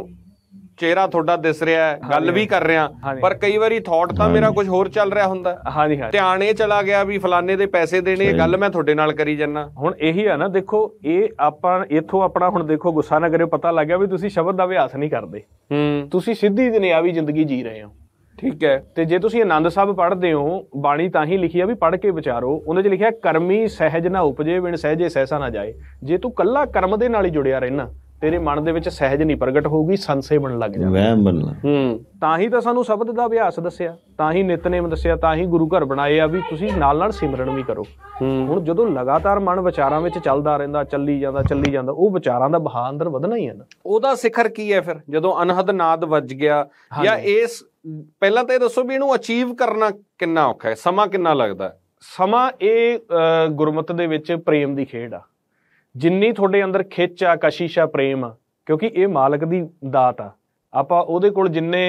ਚਿਹਰਾ ਤੁਹਾਡਾ ਦਿਸ ਰਿਹਾ ਹੈ ਗੱਲ ਵੀ ਕਰ ਰਿਹਾ ਪਰ ਕਈ ਵਾਰੀ ਥਾਟ ਤਾਂ ਮੇਰਾ ਕੁਝ ਹੋਰ ਚੱਲ ਰਿਹਾ ਹੁੰਦਾ ਹਾਂਜੀ ਹਾਂ ਧਿਆਨ ਇਹ ਚਲਾ ਗਿਆ ਵੀ ਫਲਾਣੇ ਦੇ ਪੈਸੇ ਦੇਣੇ ਇਹ ਗੱਲ ਮੈਂ ਤੁਹਾਡੇ ਨਾਲ ਕਰੀ ਜੰਨਾ ਹੁਣ ਇਹੀ ਆ ਨਾ ਦੇਖੋ ਇਹ ਆਪਾਂ ਇਥੋਂ ਆਪਣਾ ਹੁਣ ਦੇਖੋ ਗੁੱਸਾ ਨਾ ਕਰਿਓ ਪਤਾ ਲੱਗ ਗਿਆ ਵੀ ਤੁਸੀਂ ਸ਼ਬਦ ਦਾ ਅਭਿਆਸ ਨਹੀਂ ਕਰਦੇ ਹੂੰ ਤੁਸੀਂ ਸਿੱਧੀ ਦਿਨਿਆਵੀ ਜ਼ਿੰਦਗੀ ਜੀ ਰਹੇ ਹੋ ਠੀਕ ਹੈ ਤੇ ਜੇ ਤੁਸੀਂ ਆਨੰਦ ਸਾਹਿਬ ਪੜ੍ਹਦੇ ਹੋ ਬਾਣੀ ਤਾਂ ਹੀ ਲਿਖੀ ਆ ਵੀ ਪੜ੍ਹ ਕੇ ਵਿਚਾਰੋ ਉਹਦੇ 'ਚ ਲਿਖਿਆ ਕਰਮੀ ਸਹਿਜ ਨਾ ਉਪਜੇ ਬਿਨ ਸਹਿਜੇ ਸਹਿਸਾ ਨਾ ਜਾਏ ਜੇ ਤੂੰ ਕੱਲਾ ਕਰਮ ਦੇ ਨਾਲ ਹੀ ਜੁੜਿਆ ਰਹਿਣਾ ਤੇਰੇ ਮਨ ਦੇ ਵਿੱਚ ਸਹਿਜ ਨਹੀਂ ਪ੍ਰਗਟ ਹੋਊਗੀ ਸੰਸੇ ਬਣ ਲੱਗ ਜਾਣਾ ਵਹਿਮ ਬਣਨਾ ਹੂੰ ਤਾਂ ਹੀ ਤਾਂ ਸਾਨੂੰ ਸ਼ਬਦ ਦਾ ਅਭਿਆਸ ਦੱਸਿਆ ਤਾਂ ਹੀ ਨਿਤਨੇਮ ਦੱਸਿਆ ਤਾਂ ਹੀ ਗੁਰੂ ਘਰ ਬਣਾਏ ਆ ਵੀ ਤੁਸੀਂ ਨਾਲ ਨਾਲ ਸਿਮਰਨ ਵੀ ਕਰੋ ਹੁਣ ਜਦੋਂ ਲਗਾਤਾਰ ਮਨ ਵਿਚਾਰਾਂ ਵਿੱਚ ਚੱਲਦਾ ਰਹਿੰਦਾ ਚੱਲੀ ਜਾਂਦਾ ਚੱਲੀ ਜਾਂਦਾ ਉਹ ਵਿਚਾਰਾਂ ਦਾ ਬਹਾ ਅੰਦਰ ਵਧਣਾ ਹੀ ਹੈ ਨਾ ਉਹਦਾ ਸਿਖਰ ਕੀ ਹੈ ਫਿਰ ਜਦੋਂ ਅਨਹਦ ਨਾਦ ਵੱਜ ਗਿਆ ਜਾਂ ਇਸ ਪਹਿਲਾਂ ਤਾਂ ਇਹ ਦੱਸੋ ਵੀ ਇਹਨੂੰ ਅਚੀਵ ਕਰਨਾ ਕਿੰਨਾ ਔਖਾ ਹੈ ਸਮਾਂ ਕਿੰਨਾ ਲੱਗਦਾ ਸਮਾਂ ਇਹ ਗੁਰਮਤ ਦੇ ਵਿੱਚ ਪ੍ਰੇਮ ਦੀ ਖੇਡ ਆ ਜਿੰਨੀ ਤੁਹਾਡੇ ਅੰਦਰ ਖਿੱਚ ਆ ਕਸ਼ਿਸ਼ ਆ ਪ੍ਰੇਮ ਆ ਕਿਉਂਕਿ ਇਹ ਮਾਲਕ ਦੀ ਦਾਤ ਆ ਆਪਾਂ ਉਹਦੇ ਕੋਲ ਜਿੰਨੇ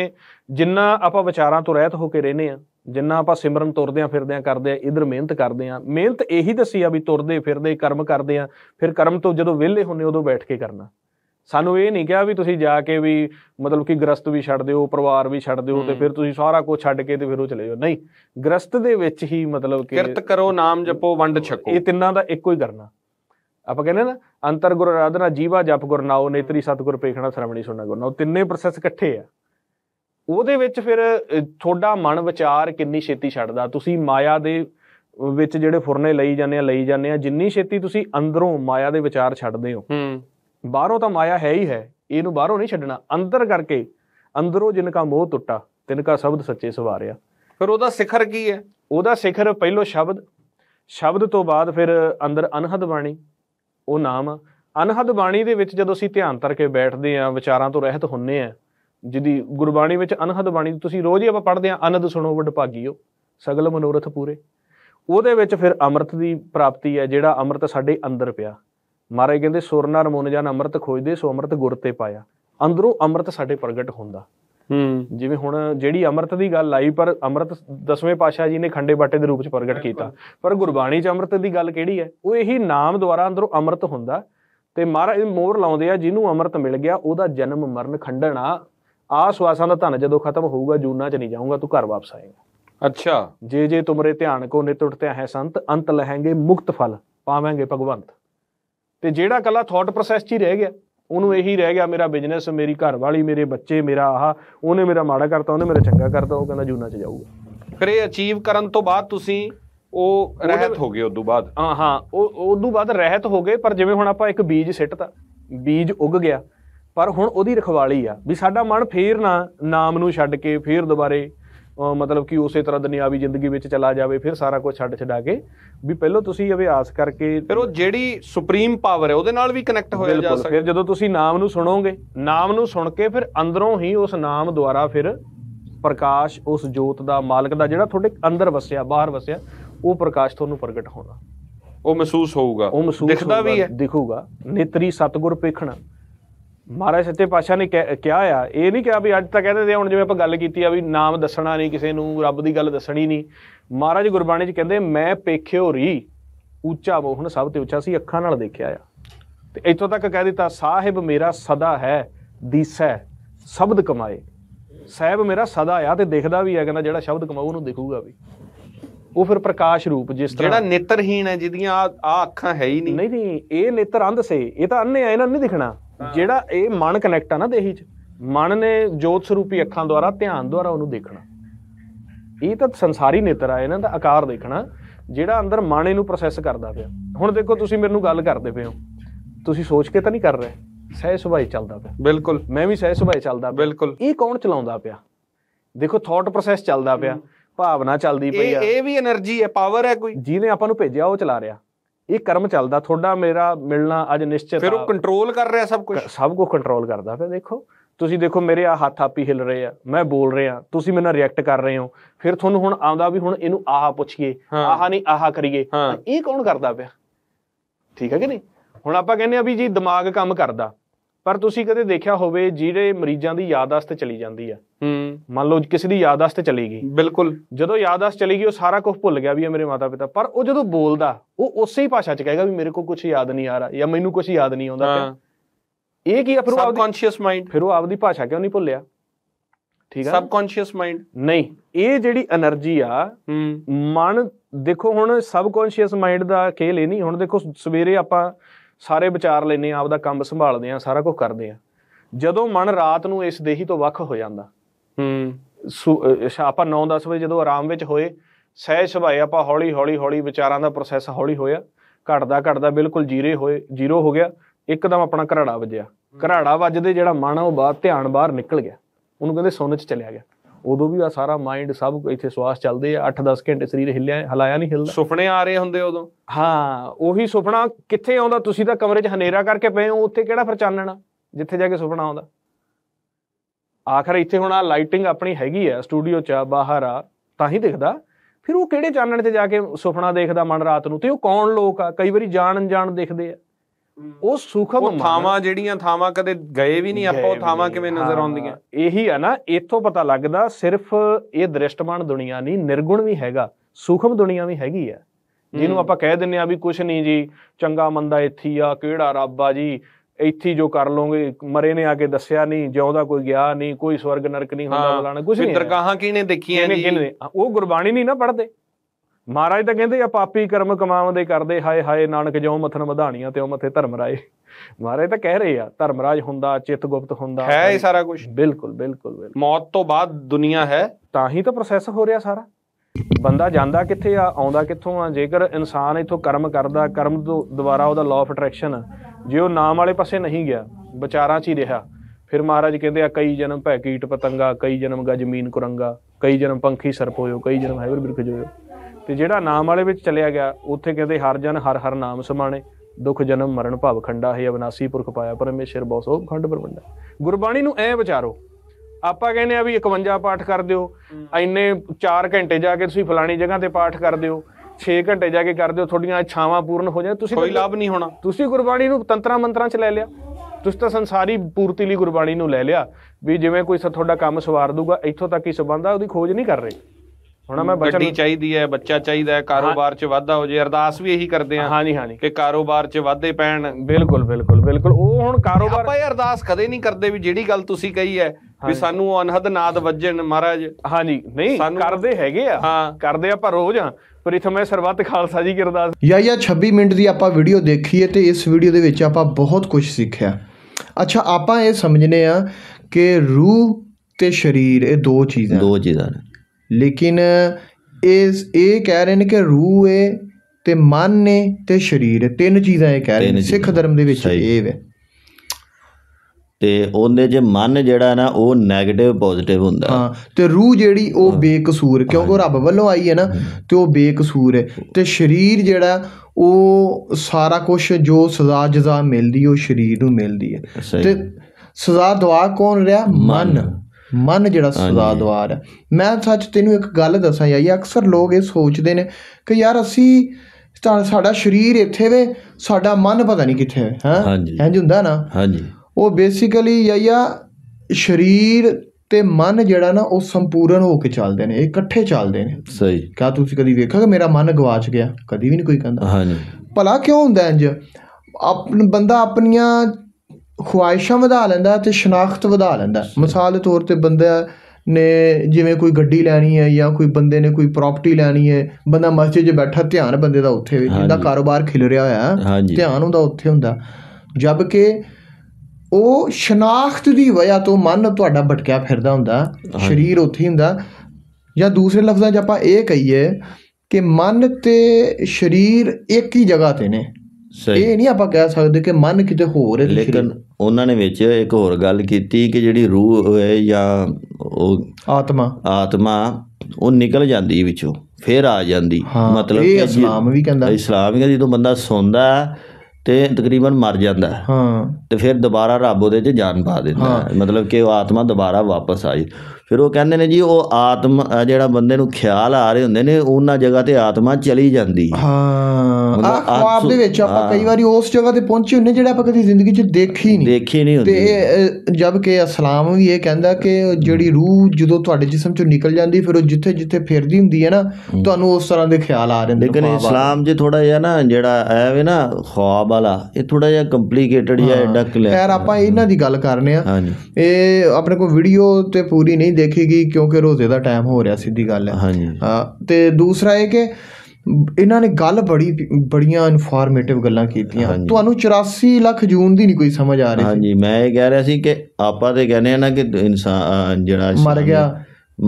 ਜਿੰਨਾ ਆਪਾਂ ਵਿਚਾਰਾਂ ਤੋਂ ਰਹਿਤ ਹੋ ਕੇ ਰਹਿੰਦੇ ਆ ਜਿੰਨਾ ਆਪਾਂ ਸਿਮਰਨ ਤੁਰਦੇ ਆ ਫਿਰਦੇ ਆ ਕਰਦੇ ਆ ਇਧਰ ਮਿਹਨਤ ਕਰਦੇ ਆ ਮਿਹਨਤ ਇਹੀ ਦੱਸੀ ਆ ਵੀ ਤੁਰਦੇ ਫਿਰਦੇ ਕਰਮ ਕਰਦੇ ਆ ਫਿਰ ਕਰਮ ਤੋਂ ਜਦੋਂ ਵਿਹਲੇ ਹੁੰਨੇ ਉਦੋਂ ਬੈਠ ਕੇ ਕਰਨਾ ਸਾਨੂੰ ਇਹ ਨਹੀਂ ਕਿਹਾ ਵੀ ਤੁਸੀਂ ਜਾ ਕੇ ਵੀ ਮਤਲਬ ਕਿ ਗ੍ਰਸਤ ਵੀ ਛੱਡ ਦਿਓ ਪਰਿਵਾਰ ਵੀ ਛੱਡ ਦਿਓ ਤੇ ਫਿਰ ਤੁਸੀਂ ਸਾਰਾ ਕੁਝ ਛੱਡ ਕੇ ਤੇ ਫਿਰ ਉਹ ਚਲੇ ਜਾਓ ਨਹੀਂ ਗ੍ਰਸਤ ਦੇ ਵਿੱਚ ਹੀ ਮਤਲਬ ਕਿ ਕਿਰਤ ਕਰੋ ਨਾਮ ਜਪੋ ਵੰਡ ਛਕੋ ਇਹ ਤਿੰਨਾਂ ਦਾ ਇੱਕੋ ਹੀ ਕਰਨਾ ਆਪਾਂ ਕਹਿੰਦੇ ਨਾ ਅੰਤਰ ਗੁਰ ਆਰਾਧਨਾ ਜੀਵਾ ਜਪ ਗੁਰ ਨਾਉ ਨੇਤਰੀ ਸਤਗੁਰ ਪੇਖਣਾ ਸ਼ਰਮਣੀ ਸੁਣਨਾ ਗੁਰ ਨਾਉ ਤਿੰਨੇ ਪ੍ਰੋਸੈਸ ਇਕੱਠੇ ਆ ਉਹਦੇ ਵਿੱਚ ਫਿਰ ਤੁਹਾਡਾ ਮਨ ਵਿਚਾਰ ਕਿੰਨੀ ਛੇਤੀ ਛੱਡਦਾ ਤੁਸੀਂ ਮਾਇਆ ਦੇ ਵਿੱਚ ਜਿਹੜੇ ਫੁਰਨੇ ਲਈ ਜਾਂਦੇ ਆ ਲਈ ਜਾਂਦੇ ਆ ਜਿੰਨੀ ਛੇਤੀ ਤੁਸੀਂ ਅੰਦਰੋਂ ਮਾਇਆ ਦੇ ਵਿਚਾਰ ਛੱਡਦੇ ਹੋ ਹੂੰ ਬਾਹਰੋਂ ਤਾਂ ਮਾਇਆ ਹੈ ਹੀ ਹੈ ਇਹਨੂੰ ਬਾਹਰੋਂ ਨਹੀਂ ਛੱਡਣਾ ਅੰਦਰ ਕਰਕੇ ਅੰਦਰੋਂ ਜਿਨ ਕਾ ਮੋਹ ਟੁੱਟਾ ਤਿਨ ਕਾ ਸ਼ਬਦ ਸੱਚੇ ਸਵਾਰਿਆ ਫਿਰ ਉਹਦਾ ਸਿਖਰ ਕੀ ਹੈ ਉਹਦਾ ਸਿਖਰ ਪਹਿਲੋ ਸ਼ਬਦ ਸ਼ਬਦ ਤੋਂ ਬਾਅਦ ਫਿਰ ਅੰਦਰ ਅਨਹਦ ਬਾਣੀ ਉਹ ਨਾਮ ਅਨਹਦ ਬਾਣੀ ਦੇ ਵਿੱਚ ਜਦੋਂ ਅਸੀਂ ਧਿਆਨ ਕਰਕੇ ਬੈਠਦੇ ਆ ਵਿਚਾਰਾਂ ਤੋਂ ਰਹਿਤ ਹੁੰਨੇ ਆ ਜਿਹਦੀ ਗੁਰਬਾਣੀ ਵਿੱਚ ਅਨਹਦ ਬਾਣੀ ਤੁਸੀਂ ਰੋਜ਼ ਹੀ ਆਪਾਂ ਪੜ੍ਹਦੇ ਆ ਅਨੰਦ ਸੁਣੋ ਭਾਗੀਓ ਸਗਲ ਮਨੋਰਥ ਪੂਰੇ ਉਹਦੇ ਵਿੱਚ ਫਿਰ ਅੰਮ੍ਰਿਤ ਦੀ ਪ੍ਰਾਪਤੀ ਹੈ ਜਿਹੜਾ ਅੰਮ੍ਰਿਤ ਸਾਡੇ ਅੰਦਰ ਪਿਆ ਮਹਾਰਾਜ ਕਹਿੰਦੇ ਸੁਰ ਨਰ ਮਨ ਜਨ ਅੰਮ੍ਰਿਤ ਖੋਜਦੇ ਸੋ ਅੰਮ੍ਰਿਤ ਗੁਰ ਤੇ ਪਾਇਆ ਅੰਦਰੋਂ ਅੰਮ੍ਰਿਤ ਸਾਡੇ ਪ੍ਰਗਟ ਹੁੰਦਾ ਹੂੰ ਜਿਵੇਂ ਹੁਣ ਜਿਹੜੀ ਅੰਮ੍ਰਿਤ ਦੀ ਗੱਲ ਆਈ ਪਰ ਅੰਮ੍ਰਿਤ ਦਸਵੇਂ ਪਾਸ਼ਾ ਜੀ ਨੇ ਖੰਡੇ ਬਾਟੇ ਦੇ ਰੂਪ ਚ ਪ੍ਰਗਟ ਕੀਤਾ ਪਰ ਗੁਰਬਾਣੀ ਚ ਅੰਮ੍ਰਿਤ ਦੀ ਗੱਲ ਕਿਹੜੀ ਹੈ ਉਹ ਇਹੀ ਨਾਮ ਦੁਆਰਾ ਅੰਦਰੋਂ ਅੰਮ੍ਰਿਤ ਹੁੰਦਾ ਤੇ ਮਹਾਰਾਜ ਮੋਹਰ ਲਾਉਂਦੇ ਆ ਜਿਹਨੂੰ ਅੰਮ੍ਰਿਤ ਮਿਲ ਗਿਆ ਉਹਦਾ ਜਨਮ ਮਰਨ ਖੰਡਣਾ ਆ ਸਵਾਸਾਂ ਦਾ ਧਨ ਜਦੋਂ ਖਤਮ ਹੋਊਗਾ ਜੂਨਾ ਚ ਨਹੀਂ ਜਾਊਗਾ ਤੂੰ ਘਰ ਵਾਪਸ ਆਏਗਾ ਅੱਛਾ ਜੇ ਜੇ ਤੁਮਰੇ ਧਿਆਨ ਕੋ ਨਿਤੁਟਤੇ ਹੈ ਸੰਤ ਅੰਤ ਲਹਾਂਗੇ ਮੁਕਤ ਫਲ ਪਾਵਾਂਗੇ ਭਗਵੰਤ ਤੇ ਜਿਹੜਾ ਕੱਲਾ ਥਾਟ ਪ੍ਰੋਸੈਸ 'ਚ ਹੀ ਰਹਿ ਗਿਆ ਉਹਨੂੰ ਇਹੀ ਰਹਿ ਗਿਆ ਮੇਰਾ ਬਿਜ਼ਨਸ ਮੇਰੀ ਘਰ ਵਾਲੀ ਮੇਰੇ ਬੱਚੇ ਮੇਰਾ ਆਹ ਉਹਨੇ ਮੇਰਾ ਮਾੜਾ ਕਰਤਾ ਉਹਨੇ ਮੇਰਾ ਚੰਗਾ ਕਰਤਾ ਉਹ ਕਹਿੰਦਾ ਜੂਨਾ 'ਚ ਜਾਊਗਾ ਫਿਰ ਇਹ ਅਚੀਵ ਕਰਨ ਤੋਂ ਬਾਅਦ ਤੁਸੀਂ ਉਹ ਰਹਿਤ ਹੋ ਗਏ ਉਦੋਂ ਬਾਅਦ ਹਾਂ ਹਾਂ ਉਹ ਉਦੋਂ ਬਾਅਦ ਰਹਿਤ ਹੋ ਗਏ ਪਰ ਜਿਵੇਂ ਹੁਣ ਆਪਾਂ ਇੱਕ ਬੀਜ ਸਿੱਟਤਾ ਬੀਜ ਉੱਗ ਗਿਆ ਪਰ ਹੁਣ ਉਹਦੀ ਰਖਵਾਲੀ ਆ ਵੀ ਸਾਡਾ ਮਨ ਫੇਰ ਨਾ ਨਾਮ ਨੂੰ ਛੱਡ ਕੇ ਫੇਰ ਦੁਬਾਰੇ ਮਤਲਬ ਕਿ ਉਸੇ ਤਰ੍ਹਾਂ ਦੁਨਿਆਵੀ ਜ਼ਿੰਦਗੀ ਵਿੱਚ ਚਲਾ ਜਾਵੇ ਫਿਰ ਸਾਰਾ ਕੁਝ ਛੱਡ ਛਡਾ ਕੇ ਵੀ ਪਹਿਲਾਂ ਤੁਸੀਂ ਅਭਿਆਸ ਕਰਕੇ ਫਿਰ ਉਹ ਜਿਹੜੀ ਸੁਪਰੀਮ ਪਾਵਰ ਹੈ ਉਹਦੇ ਨਾਲ ਵੀ ਕਨੈਕਟ ਹੋਇਆ ਜਾ ਸਕਦਾ ਫਿਰ ਜਦੋਂ ਤੁਸੀਂ ਨਾਮ ਨੂੰ ਸੁਣੋਗੇ ਨਾਮ ਨੂੰ ਸੁਣ ਕੇ ਫਿਰ ਅੰਦਰੋਂ ਹੀ ਉਸ ਨਾਮ ਦੁਆਰਾ ਫਿਰ ਪ੍ਰਕਾਸ਼ ਉਸ ਜੋਤ ਦਾ ਮਾਲਕ ਦਾ ਜਿਹੜਾ ਤੁਹਾਡੇ ਅੰਦਰ ਵਸਿਆ ਬਾਹਰ ਵਸਿਆ ਉਹ ਪ੍ਰਕਾਸ਼ ਤੁਹਾਨੂੰ ਪ੍ਰਗਟ ਹੋਣਾ ਉਹ ਮਹਿਸੂਸ ਹੋਊਗਾ ਦਿਖਦਾ ਵੀ ਹੈ ਦਿਖੂਗਾ ਨੇਤਰੀ ਸਤਗੁਰ ਪੇਖਣਾ ਮਹਾਰਾਜ ਸੱਚੇ ਪਾਤਸ਼ਾਹ ਨੇ ਕਿਹਾ ਆ ਇਹ ਨਹੀਂ ਕਿਹਾ ਵੀ ਅੱਜ ਤੱਕ ਕਹਿੰਦੇ ਤੇ ਹੁਣ ਜਿਵੇਂ ਆਪਾਂ ਗੱਲ ਕੀਤੀ ਆ ਵੀ ਨਾਮ ਦੱਸਣਾ ਨਹੀਂ ਕਿਸੇ ਨੂੰ ਰੱਬ ਦੀ ਗੱਲ ਦੱਸਣੀ ਨਹੀਂ ਮਹਾਰਾਜ ਗੁਰਬਾਣੀ ਚ ਕਹਿੰਦੇ ਮੈਂ ਪੇਖਿਓ ਰੀ ਉੱਚਾ ਮੋਹਨ ਸਭ ਤੇ ਉੱਚਾ ਸੀ ਅੱਖਾਂ ਨਾਲ ਦੇਖਿਆ ਆ ਤੇ ਇੱਥੋਂ ਤੱਕ ਕਹਿ ਦਿੱਤਾ ਸਾਹਿਬ ਮੇਰਾ ਸਦਾ ਹੈ ਦੀਸੈ ਸ਼ਬਦ ਕਮਾਏ ਸਾਹਿਬ ਮੇਰਾ ਸਦਾ ਆ ਤੇ ਦੇਖਦਾ ਵੀ ਆ ਕਹਿੰਦਾ ਜਿਹੜਾ ਸ਼ਬਦ ਕਮਾਉ ਉਹਨੂੰ ਦਿਖੂਗਾ ਵੀ ਉਹ ਫਿਰ ਪ੍ਰਕਾਸ਼ ਰੂਪ ਜਿਸ ਤਰ੍ਹਾਂ ਜਿਹੜਾ ਨੇਤਰਹੀਣ ਹੈ ਜਿਹਦੀਆਂ ਆ ਅੱਖਾਂ ਹੈ ਹੀ ਨਹੀਂ ਨਹੀਂ ਨਹੀਂ ਇਹ ਨੇਤਰ ਅੰਧ ਸੇ ਇਹ ਤਾਂ ਅੰਨੇ ਆ ਇਹਨਾਂ ਨੂੰ ਨਹੀਂ ਦਿਖਣਾ ਜਿਹੜਾ ਇਹ ਮਨ ਕਨੈਕਟ ਆ ਨਾ ਦੇਹੀ ਚ ਮਨ ਨੇ ਜੋਤ ਸਰੂਪੀ ਅੱਖਾਂ ਦੁਆਰਾ ਧਿਆਨ ਦੁਆਰਾ ਉਹਨੂੰ ਦੇਖਣਾ ਇਹ ਤਾਂ ਸੰਸਾਰੀ ਨੇਤਰ ਆ ਇਹਨਾਂ ਦਾ ਆਕਾਰ ਦੇਖਣਾ ਜਿਹੜਾ ਅੰਦਰ ਮਨ ਇਹਨੂੰ ਪ੍ਰੋਸੈਸ ਕਰਦਾ ਪਿਆ ਹੁਣ ਦੇਖੋ ਤੁਸੀਂ ਮੇਰੇ ਨੂੰ ਗੱਲ ਕਰਦੇ ਪਏ ਹੋ ਤੁਸੀਂ ਸੋਚ ਕੇ ਤਾਂ ਨਹੀਂ ਕਰ ਰਹੇ ਸਹਿ ਸੁਭਾਈ ਚੱਲਦਾ ਪਿਆ ਬਿਲਕੁਲ ਮੈਂ ਵੀ ਸਹਿ ਸੁਭਾਈ ਚੱਲਦਾ ਬਿਲਕੁਲ ਇਹ ਕੌਣ ਚਲਾਉਂਦਾ ਪਿਆ ਦੇਖੋ ਥਾਟ ਪ੍ਰੋਸੈਸ ਚੱਲਦਾ ਪਿਆ ਭਾਵਨਾ ਚੱਲਦੀ ਪਈ ਆ ਇਹ ਇਹ ਵੀ એનર્ਜੀ ਹੈ ਪਾਵਰ ਹੈ ਕੋਈ ਜਿਹਨੇ ਆਪਾਂ ਨੂੰ ਭੇਜਿਆ ਉਹ ਚਲਾ ਰਿਹਾ ਇਹ ਕਰਮ ਚੱਲਦਾ ਤੁਹਾਡਾ ਮੇਰਾ ਮਿਲਣਾ ਅੱਜ ਨਿਸ਼ਚਿਤ ਫਿਰ ਉਹ ਕੰਟਰੋਲ ਕਰ ਰਿਹਾ ਸਭ ਕੁਝ ਸਭ ਕੁਝ ਕੰਟਰੋਲ ਕਰਦਾ ਫਿਰ ਦੇਖੋ ਤੁਸੀਂ ਦੇਖੋ ਮੇਰੇ ਆ ਹੱਥ ਆਪੀ ਹਿਲ ਰਹੇ ਆ ਮੈਂ ਬੋਲ ਰਿਹਾ ਤੁਸੀਂ ਮੇਰੇ ਨਾਲ ਰਿਐਕਟ ਕਰ ਰਹੇ ਹੋ ਫਿਰ ਤੁਹਾਨੂੰ ਹੁਣ ਆਉਂਦਾ ਵੀ ਹੁਣ ਇਹਨੂੰ ਆਹ ਪੁੱਛੀਏ ਆਹ ਨਹੀਂ ਆਹ ਕਰੀਏ ਇਹ ਕੌਣ ਕਰਦਾ ਪਿਆ ਠੀਕ ਹੈ ਕਿ ਨਹੀਂ ਹੁਣ ਆਪਾਂ ਕਹਿੰਦੇ ਆ ਵੀ ਜੀ ਦਿਮਾਗ ਕੰਮ ਕਰਦਾ ਪਰ ਤੁਸੀਂ ਕਦੇ ਦੇਖਿਆ ਹੋਵੇ ਜਿਹੜੇ ਮਰੀਜ਼ਾਂ ਦੀ ਯਾਦਾਸ਼ਤ ਚਲੀ ਜਾਂਦੀ ਆ ਹੂੰ ਮੰਨ ਲਓ ਕਿਸੇ ਦੀ ਯਾਦਾਸ਼ਤ ਚਲੀ ਗਈ ਬਿਲਕੁਲ ਜਦੋਂ ਯਾਦਾਸ਼ਤ ਚਲੀ ਗਈ ਉਹ ਸਾਰਾ ਕੁਝ ਭੁੱਲ ਗਿਆ ਵੀ ਇਹ ਮੇਰੇ ਮਾਤਾ ਪਿਤਾ ਪਰ ਉਹ ਜਦੋਂ ਬੋਲਦਾ ਉਹ ਉਸੇ ਹੀ ਭਾਸ਼ਾ 'ਚ ਕਹੇਗਾ ਵੀ ਮੇਰੇ ਕੋਲ ਕੁਝ ਯਾਦ ਨਹੀਂ ਆ ਰਿਹਾ ਜਾਂ ਮੈਨੂੰ ਕੁਝ ਯਾਦ ਨਹੀਂ ਆਉਂਦਾ ਇਹ ਕੀ ਆ ਫਿਰ ਉਹ ਆਪਦੀ ਕੌਨਸ਼ੀਅਸ ਮਾਈਂਡ ਫਿਰ ਉਹ ਆਪਦੀ ਭਾਸ਼ਾ ਕਿਉਂ ਨਹੀਂ ਭੁੱਲਿਆ ਠੀਕ ਆ ਸਬਕੌਨਸ਼ੀਅਸ ਮਾਈਂਡ ਨਹੀਂ ਇਹ ਜਿਹੜੀ એનર્ਜੀ ਆ ਮਨ ਦੇਖੋ ਹੁਣ ਸਬਕੌਨਸ਼ੀਅਸ ਮਾਈਂਡ ਦਾ ਖੇਲ ਇਹ ਨਹੀਂ ਹੁਣ ਦੇਖੋ ਸਵੇਰੇ ਆਪਾਂ ਸਾਰੇ ਵਿਚਾਰ ਲੈਨੇ ਆ ਆਪਦਾ ਕੰਮ ਸੰਭਾਲਦੇ ਆ ਸਾਰਾ ਕੁਝ ਕਰਦੇ ਆ ਜਦੋਂ ਮਨ ਰਾਤ ਨੂੰ ਇਸ ਦੇਹੀ ਤੋਂ ਵੱਖ ਹੋ ਜਾਂਦਾ ਹੂੰ ਆਪਾਂ 9-10 ਵਜੇ ਜਦੋਂ ਆਰਾਮ ਵਿੱਚ ਹੋਏ ਸਹਿ ਸੁਭਾਏ ਆਪਾਂ ਹੌਲੀ ਹੌਲੀ ਹੌਲੀ ਵਿਚਾਰਾਂ ਦਾ ਪ੍ਰੋਸੈਸ ਹੌਲੀ ਹੋਇਆ ਘਟਦਾ ਘਟਦਾ ਬਿਲਕੁਲ ਜੀਰੇ ਹੋਏ ਜ਼ੀਰੋ ਹੋ ਗਿਆ ਇੱਕਦਮ ਆਪਣਾ ਘਰਾੜਾ ਵੱਜਿਆ ਘਰਾੜਾ ਵੱਜਦੇ ਜਿਹੜਾ ਮਨ ਉਹ ਬਾਹਰ ਧਿਆਨ ਬਾਹਰ ਨਿਕਲ ਗਿਆ ਉਹਨੂੰ ਕਹਿੰਦੇ ਸੁੰਨ ਚ ਚਲਿਆ ਗਿਆ ਉਦੋਂ ਵੀ ਆ ਸਾਰਾ ਮਾਈਂਡ ਸਭ ਇੱਥੇ ਸਵਾਸ ਚੱਲਦੇ ਆ 8-10 ਘੰਟੇ ਸਰੀਰ ਹਿੱਲਿਆ ਹਲਾਇਆ ਨਹੀਂ ਹਿੱਲਦਾ ਸੁਪਨੇ ਆ ਰਹੇ ਹੁੰਦੇ ਉਦੋਂ ਹਾਂ ਉਹੀ ਸੁਪਨਾ ਕਿੱਥੇ ਆਉਂਦਾ ਤੁਸੀਂ ਤਾਂ ਕਮਰੇ 'ਚ ਹਨੇਰਾ ਕਰਕੇ ਪਏ ਹੋ ਉੱਥੇ ਕਿਹੜਾ ਫਿਰ ਜਿੱਥੇ ਜਾ ਕੇ ਸੁਪਨਾ ਆਉਂਦਾ ਆਖਰ ਇੱਥੇ ਹੁਣ ਆ ਲਾਈਟਿੰਗ ਆਪਣੀ ਹੈਗੀ ਆ ਸਟੂਡੀਓ 'ਚ ਆ ਬਾਹਰ ਆ ਤਾਂ ਹੀ ਦਿਖਦਾ ਫਿਰ ਉਹ ਕਿਹੜੇ ਚਾਨਣ 'ਤੇ ਜਾ ਕੇ ਸੁਪਨਾ ਦੇਖਦਾ ਮਨ ਰਾਤ ਨੂੰ ਤੇ ਉਹ ਕੌਣ ਲੋਕ ਆ ਕਈ ਵਾਰੀ ਜਾਣ ਅਣਜਾਣ ਦੇਖਦੇ ਆ ਉਹ ਸੂਖਮ ਉਹ ਥਾਵਾਂ ਜਿਹੜੀਆਂ ਥਾਵਾਂ ਕਦੇ ਗਏ ਵੀ ਨਹੀਂ ਆਪਾਂ ਉਹ ਥਾਵਾਂ ਕਿਵੇਂ ਨਜ਼ਰ ਆਉਂਦੀਆਂ ਇਹੀ ਆ ਨਾ ਇੱਥੋਂ ਪਤਾ ਲੱਗਦਾ ਸਿਰਫ ਇਹ ਦ੍ਰਿਸ਼ਟਮਾਨ ਦੁਨੀਆ ਨਹੀਂ ਨਿਰਗੁਣ ਵੀ ਹੈਗਾ ਸੂਖਮ ਦੁਨੀਆ ਵੀ ਹੈਗੀ ਆ ਜਿਹਨੂੰ ਆਪਾਂ ਕਹਿ ਦਿੰਨੇ ਆ ਵੀ ਕੁਛ ਨਹੀਂ ਜੀ ਚੰਗਾ ਮੰਦਾ ਇੱਥੀ ਆ ਕਿਹੜਾ ਰੱਬ ਆ ਜੀ ਇੱਥੀ ਜੋ ਕਰ ਲੋਗੇ ਮਰੇ ਨੇ ਆ ਕੇ ਦੱਸਿਆ ਨਹੀਂ ਜਿਉਂਦਾ ਕੋਈ ਗਿਆ ਨਹੀਂ ਕੋਈ ਸਵਰਗ ਨਰਕ ਨਹੀਂ ਹੁੰਦਾ ਬਲਾਣਾ ਕੁਛ ਨਹੀਂ ਦਰਗਾਹਾਂ ਕਿਹਨੇ ਦੇਖੀਆਂ ਜੀ ਉਹ ਗੁਰਬਾਣੀ ਨਹੀਂ ਨਾ ਪੜਦੇ ਮਹਾਰਾਜ ਤਾਂ ਕਹਿੰਦੇ ਆ ਪਾਪੀ ਕਰਮ ਕਮਾਉਂਦੇ ਕਰਦੇ ਹਾਏ ਹਾਏ ਨਾਨਕ ਜੋ ਮਥਨ ਵਧਾਣੀਆਂ ਤੇ ਉਹ ਮਥੇ ਧਰਮ ਰਾਏ ਮਹਾਰਾਜ ਤਾਂ ਕਹਿ ਰਹੇ ਆ ਧਰਮ ਰਾਜ ਹੁੰਦਾ ਚਿੱਤ ਗੁਪਤ ਹੁੰਦਾ ਹੈ ਇਹ ਸਾਰਾ ਕੁਝ ਬਿਲਕੁਲ ਬਿਲਕੁਲ ਮੌਤ ਤੋਂ ਬਾਅਦ ਦੁਨੀਆ ਹੈ ਤਾਂ ਹੀ ਤਾਂ ਪ੍ਰੋਸੈਸ ਹੋ ਰਿਹਾ ਸਾਰਾ ਬੰਦਾ ਜਾਂਦਾ ਕਿੱਥੇ ਆ ਆਉਂਦਾ ਕਿੱਥੋਂ ਆ ਜੇਕਰ ਇਨਸਾਨ ਇਥੋਂ ਕਰਮ ਕਰਦਾ ਕਰਮ ਤੋਂ ਦੁਬਾਰਾ ਉਹਦਾ ਲਾਅ ਆਫ ਅਟਰੈਕਸ਼ਨ ਜੇ ਉਹ ਨਾਮ ਵਾਲੇ ਪਾਸੇ ਨਹੀਂ ਗਿਆ ਵਿਚਾਰਾਂ 'ਚ ਹੀ ਰਿਹਾ ਫਿਰ ਮਹਾਰਾਜ ਕਹਿੰਦੇ ਆ ਕਈ ਜਨਮ ਭੈ ਕੀਟ ਪਤੰਗਾ ਕਈ ਜਨਮ ਗਾ ਜ਼ਮੀਨ ਕੁਰੰਗਾ ਕਈ ਜਨਮ ਪੰਖੀ ਸਰਪ ਹੋਇਓ ਕਈ ਜਨਮ ਹੈਵਰ ਬਿਰਖ ਜੋਇਓ ਤੇ ਜਿਹੜਾ ਨਾਮ ਵਾਲੇ ਵਿੱਚ ਚਲਿਆ ਗਿਆ ਉੱਥੇ ਕਹਿੰਦੇ ਹਰ ਜਨ ਹਰ ਹਰ ਨਾਮ ਸਮਾਣੇ ਦੁੱਖ ਜਨਮ ਮਰਨ ਭਵ ਖੰਡਾ ਹੈ ਅਵਨਾਸੀ ਪੁਰਖ ਪਾਇਆ ਪਰਮੇਸ਼ਰ ਬੋ ਸੋ ਖੰਡ ਪਰਵੰਡਾ ਗੁਰਬਾਣੀ ਨੂੰ ਐ ਵਿਚਾਰੋ ਆਪਾਂ ਕਹਿੰਦੇ ਆ ਵੀ 51 ਪਾਠ ਕਰ ਦਿਓ ਐਨੇ 4 ਘੰਟੇ ਜਾ ਕੇ ਤੁਸੀਂ ਫਲਾਣੀ ਜਗ੍ਹਾ ਤੇ ਪਾਠ ਕਰ ਦਿਓ 6 ਘੰਟੇ ਜਾ ਕੇ ਕਰ ਦਿਓ ਤੁਹਾਡੀਆਂ ਛਾਵਾਂ ਪੂਰਨ ਹੋ ਜਾਣ ਤੁਸੀਂ ਕੋਈ ਲਾਭ ਨਹੀਂ ਹੋਣਾ ਤੁਸੀਂ ਗੁਰਬਾਣੀ ਨੂੰ ਤੰਤਰਾ ਮੰਤਰਾਂ 'ਚ ਲੈ ਲਿਆ ਤੁਸੀਂ ਤਾਂ ਸੰਸਾਰੀ ਪੂਰਤੀ ਲਈ ਗੁਰਬਾਣੀ ਨੂੰ ਲੈ ਲਿਆ ਵੀ ਜਿਵੇਂ ਕੋਈ ਤੁਹਾਡਾ ਕੰਮ ਸਵਾਰ ਦੂਗਾ ਇੱਥੋਂ ਤੱਕ ਹੀ ਸਬੰਧ ਆ ਉਹਦੀ ਖੋਜ ਨਹੀਂ ਕਰ ਰਹੇ ਹੁਣ ਮੈਂ ਬੱਚਾ ਗੱਡੀ ਚਾਹੀਦੀ ਹੈ ਬੱਚਾ ਚਾਹੀਦਾ ਹੈ ਕਾਰੋਬਾਰ 'ਚ ਵਾਧਾ ਹੋ ਜੇ ਅਰਦਾਸ ਵੀ ਇਹੀ ਕਰਦੇ ਆ ਹਾਂਜੀ ਹਾਂਜੀ ਕਿ ਕਾਰੋਬਾਰ 'ਚ ਵਾਧੇ ਪੈਣ ਬਿਲਕੁਲ ਬਿਲਕੁਲ ਬਿਲਕੁਲ ਉਹ ਹੁਣ ਕਾਰੋਬਾਰ ਆਪਾਂ ਇਹ ਅਰਦਾਸ ਕਦੇ ਨਹੀਂ ਕਰਦੇ ਵੀ ਜਿਹੜੀ ਗੱਲ ਤੁਸੀਂ ਕਹੀ ਹੈ ਵੀ ਸਾਨੂੰ ਅਨਹਦ ਨਾਦ ਵੱਜਣ ਮਹਾਰਾਜ ਹਾਂਜੀ ਨਹੀਂ ਕਰਦੇ ਹੈਗੇ ਆ ਕਰਦੇ ਆ ਪਰ ਰੋਜ਼ ਆ ਪਰ ਇਥੇ ਮੈਂ ਸਰਬੱਤ ਖਾਲਸਾ ਜੀ ਕੀ ਅਰਦਾਸ ਯਾ ਯਾ 26 ਮਿੰਟ ਦੀ ਆਪਾਂ ਵੀਡੀਓ ਦੇਖੀ ਹੈ ਤੇ ਇਸ ਵੀਡੀਓ ਦੇ ਵਿੱਚ ਆਪਾਂ ਬਹੁਤ ਕੁਝ ਸਿੱਖਿਆ ਅੱਛਾ ਆਪਾਂ ਇਹ ਸਮਝਨੇ ਆ ਕਿ ਰੂਹ ਤੇ ਸਰੀਰ ਇਹ ਦੋ ਚੀਜ਼ਾਂ ਦੋ ਚੀਜ਼ਾਂ ਨੇ ਲੇਕਿਨ ਇਸ ਇਹ ਕਹਿ ਰਹੇ ਨੇ ਕਿ ਰੂਹ ਏ ਤੇ ਮਨ ਨੇ ਤੇ ਸਰੀਰ ਤਿੰਨ ਚੀਜ਼ਾਂ ਇਹ ਕਹਿ ਰਹੇ ਨੇ ਸਿੱਖ ਧਰਮ ਦੇ ਵਿੱਚ ਇਹ ਵੇ ਤੇ ਉਹਨੇ ਜੇ ਮਨ ਜਿਹੜਾ ਨਾ ਉਹ 네ਗੇਟਿਵ ਪੋਜ਼ਿਟਿਵ ਹੁੰਦਾ ਹਾਂ ਤੇ ਰੂਹ ਜਿਹੜੀ ਉਹ ਬੇਕਸੂਰ ਕਿਉਂਕਿ ਰੱਬ ਵੱਲੋਂ ਆਈ ਹੈ ਨਾ ਤੇ ਉਹ ਬੇਕਸੂਰ ਹੈ ਤੇ ਸਰੀਰ ਜਿਹੜਾ ਉਹ ਸਾਰਾ ਕੁਝ ਜੋ ਸਜ਼ਾ ਜਜ਼ਾ ਮਿਲਦੀ ਉਹ ਸਰੀਰ ਨੂੰ ਮਿਲਦੀ ਹੈ ਤੇ ਸਜ਼ਾ ਦੁਆ ਕੌਣ ਰਿਹਾ ਮਨ ਮਨ ਜਿਹੜਾ ਸਦਾ ਦਵਾਰ ਹੈ ਮੈਂ ਸੱਚ ਤੈਨੂੰ ਇੱਕ ਗੱਲ ਦੱਸਾਂ ਯਾਰ ਅਕਸਰ ਲੋਕ ਇਹ ਸੋਚਦੇ ਨੇ ਕਿ ਯਾਰ ਅਸੀਂ ਸਾਡਾ ਸਰੀਰ ਇੱਥੇ ਵੇ ਸਾਡਾ ਮਨ ਪਤਾ ਨਹੀਂ ਕਿੱਥੇ ਹੈ ਹਾਂ ਇੰਜ ਹੁੰਦਾ ਨਾ ਹਾਂਜੀ ਉਹ ਬੇਸਿਕਲੀ ਯਾਇਆ ਸਰੀਰ ਤੇ ਮਨ ਜਿਹੜਾ ਨਾ ਉਹ ਸੰਪੂਰਨ ਹੋ ਕੇ ਚੱਲਦੇ ਨੇ ਇਹ ਇਕੱਠੇ ਚੱਲਦੇ ਨੇ ਸਹੀ ਕਾ ਤੁਸੀਂ ਕਦੀ ਵੇਖਿਆ ਕਿ ਮੇਰਾ ਮਨ ਗਵਾਚ ਗਿਆ ਕਦੀ ਵੀ ਨਹੀਂ ਕੋਈ ਕਹਿੰਦਾ ਹਾਂਜੀ ਭਲਾ ਕਿਉਂ ਹੁੰਦਾ ਇੰਜ ਆਪਣਾ ਬੰਦਾ ਆਪਣੀਆਂ ਖੁਆਇਸ਼ਾਂ ਵਧਾ ਲੈਂਦਾ ਤੇ ਸ਼ਨਾਖਤ ਵਧਾ ਲੈਂਦਾ ਮਿਸਾਲ ਦੇ ਤੌਰ ਤੇ ਬੰਦਾ ਨੇ ਜਿਵੇਂ ਕੋਈ ਗੱਡੀ ਲੈਣੀ ਹੈ ਜਾਂ ਕੋਈ ਬੰਦੇ ਨੇ ਕੋਈ ਪ੍ਰਾਪਰਟੀ ਲੈਣੀ ਹੈ ਬੰਦਾ ਮਸਜਿਦ 'ਚ ਬੈਠਾ ਧਿਆਨ ਬੰਦੇ ਦਾ ਉੱਥੇ ਵੀ ਜਿਹਦਾ ਕਾਰੋਬਾਰ ਖਿਲ ਰਿਹਾ ਹੋਇਆ ਧਿਆਨ ਉਹਦਾ ਉੱਥੇ ਹੁੰਦਾ ਜਦ ਕਿ ਉਹ ਸ਼ਨਾਖਤ ਦੀ ਵਜ੍ਹਾ ਤੋਂ ਮਨ ਤੁਹਾਡਾ ਭਟਕਿਆ ਫਿਰਦਾ ਹੁੰਦਾ ਸਰੀਰ ਉੱਥੇ ਹੀ ਹੁੰਦਾ ਜਾਂ ਦੂਸਰੇ ਲਫ਼ਜ਼ਾਂ 'ਚ ਆਪਾਂ ਇਹ ਕਹੀਏ ਕਿ ਮਨ ਤੇ ਸਰੀਰ ਇੱਕ ਹੀ ਜਗ੍ਹਾ ਤੇ ਨੇ ਇਹ ਨਹੀਂ ਆਪਾਂ ਕਹਿ ਸਕਦੇ ਕਿ ਮਨ ਕਿਤੇ ਹੋਰ ਹੈ ਲੇਕਿਨ ਉਹਨਾਂ ਨੇ ਵਿੱਚ ਇੱਕ ਹੋਰ ਗੱਲ ਕੀਤੀ ਕਿ ਜਿਹੜੀ ਰੂਹ ਹੈ ਜਾਂ ਉਹ ਆਤਮਾ ਆਤਮਾ ਉਹ ਨਿਕਲ ਜਾਂਦੀ ਵਿੱਚੋਂ ਫੇਰ ਆ ਜਾਂਦੀ ਮਤਲਬ ਕਿ ਇਸਲਾਮ ਵੀ ਕਹਿੰਦਾ ਇਸਲਾਮ ਵੀ ਜਦੋਂ ਬੰਦਾ ਸੌਂਦਾ ਤੇ ਤਕਰੀਬਨ ਮਰ ਜਾਂਦਾ ਹਾਂ ਤੇ ਫਿਰ ਦੁਬਾਰਾ ਰੱਬ ਉਹਦੇ 'ਚ ਜਾਨ ਪਾ ਦਿੰਦਾ ਮਤਲਬ ਕਿ ਉਹ ਆਤਮਾ ਦੁਬਾਰਾ ਵਾਪਸ ਆਈ ਫਿਰ ਉਹ ਕਹਿੰਦੇ ਨੇ ਜੀ ਉਹ ਆਤਮਾ ਜਿਹੜਾ ਬੰਦੇ ਨੂੰ ਖਿਆਲ ਆ ਰਹੇ ਹੁੰਦੇ ਨੇ ਉਹਨਾਂ ਜਗ੍ਹਾ ਤੇ ਆਤਮਾ ਚਲੀ ਜਾਂਦੀ ਹਾਂ ਆ ਖੁਆਬ ਦੇ ਵਿੱਚ ਆਪਾਂ ਕਈ ਵਾਰੀ ਉਸ ਜਗ੍ਹਾ ਤੇ ਪਹੁੰਚੇ ਹੁੰਨੇ ਜਿਹੜਾ ਆਪਾਂ ਕਦੀ ਜ਼ਿੰਦਗੀ 'ਚ ਦੇਖੀ ਨਹੀਂ ਦੇਖੀ ਨਹੀਂ ਹੁੰਦੀ ਤੇ ਜਦ ਕਿ ਅਸਲਾਮ ਵੀ ਇਹ ਕਹਿੰਦਾ ਕਿ ਜਿਹੜੀ ਰੂਹ ਜਦੋਂ ਤੁਹਾਡੇ ਜਿਸਮ 'ਚੋਂ ਨਿਕਲ ਜਾਂਦੀ ਫਿਰ ਉਹ ਜਿੱਥੇ ਜਿੱਥੇ ਫੇਰਦੀ ਹੁੰਦੀ ਹੈ ਨਾ ਤੁਹਾਨੂੰ ਉਸ ਤਰ੍ਹਾਂ ਦੇ ਖਿਆਲ ਆ ਰਹੇ ਨੇ ਲੇਕਿਨ ਇਸਲਾਮ ਜੇ ਥੋੜਾ ਜਿਹਾ ਨਾ ਜਿਹੜਾ ਐਵੇਂ ਨਾ ਖੁਆਬ ਵਾਲਾ ਇਹ ਥੋੜਾ ਜਿਹਾ ਕੰਪਲਿਕੇਟਡ ਜਿਹਾ ਡੱਕ ਲੈ ਖੈਰ ਆਪਾਂ ਇਹਨਾਂ ਦੀ ਗੱਲ ਕਰਨੇ ਆ ਇਹ ਆਪਣੇ ਕੋਲ ਵੀਡੀਓ ਤੇ ਪੂਰੀ ਨਹੀਂ ਦੇਖੇਗੀ ਕਿਉਂਕਿ ਰੋਜ਼ੇ ਦਾ ਟਾਈਮ ਹੋ ਰਿਹਾ ਸਿੱਧੀ ਗੱਲ ਹੈ ਤੇ ਦੂਸਰਾ ਇਹ ਕਿ ਇਹਨਾਂ ਨੇ ਗੱਲ ਬੜੀ ਬੜੀਆਂ ਇਨਫੋਰਮੇਟਿਵ ਗੱਲਾਂ ਕੀਤੀਆਂ ਤੁਹਾਨੂੰ 84 ਲੱਖ ਜੂਨ ਦੀ ਨਹੀਂ ਕੋਈ ਸਮਝ ਆ ਰਹੀ ਹਾਂਜੀ ਮੈਂ ਇਹ ਕਹਿ ਰਿਹਾ ਸੀ ਕਿ ਆਪਾਂ ਤੇ ਕਹਿੰਦੇ ਆ ਨਾ ਕਿ ਇਨਸਾਨ ਜਿਹੜਾ ਮਰ ਗਿਆ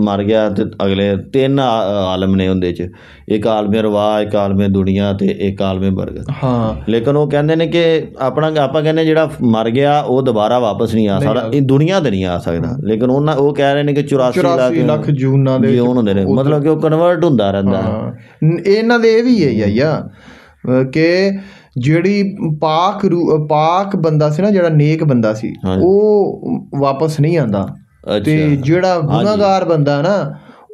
ਮਰ ਗਿਆ ਤੇ ਅਗਲੇ ਤਿੰਨ ਆਲਮ ਨੇ ਉਹਦੇ ਚ ਇੱਕ ਆਲਮੇ ਰਵਾ ਇੱਕ ਆਲਮੇ ਦੁਨੀਆ ਤੇ ਇੱਕ ਆਲਮੇ ਬਰਗ ਹਾਂ ਲੇਕਿਨ ਉਹ ਕਹਿੰਦੇ ਨੇ ਕਿ ਆਪਣਾ ਆਪਾਂ ਕਹਿੰਦੇ ਜਿਹੜਾ ਮਰ ਗਿਆ ਉਹ ਦੁਬਾਰਾ ਵਾਪਸ ਨਹੀਂ ਆ ਸਕਦਾ ਇਹ ਦੁਨੀਆ ਤੇ ਨਹੀਂ ਆ ਸਕਦਾ ਲੇਕਿਨ ਉਹਨਾਂ ਉਹ ਕਹਿ ਰਹੇ ਨੇ ਕਿ 84 ਲੱਖ ਜੂਨਾਂ ਦੇ ਜੀਉਣ ਹੁੰਦੇ ਨੇ ਮਤਲਬ ਕਿ ਉਹ ਕਨਵਰਟ ਹੁੰਦਾ ਰਹਿੰਦਾ ਇਹਨਾਂ ਦੇ ਇਹ ਵੀ ਹੈ ਯਾ ਕਿ ਜਿਹੜੀ ਪਾਕ ਪਾਕ ਬੰਦਾ ਸੀ ਨਾ ਜਿਹੜਾ ਨੇਕ ਬੰਦਾ ਸੀ ਉਹ ਵਾਪਸ ਨਹੀਂ ਆਂਦਾ ਤੇ ਜਿਹੜਾ ਗੁਨਾਹਗਾਰ ਬੰਦਾ ਨਾ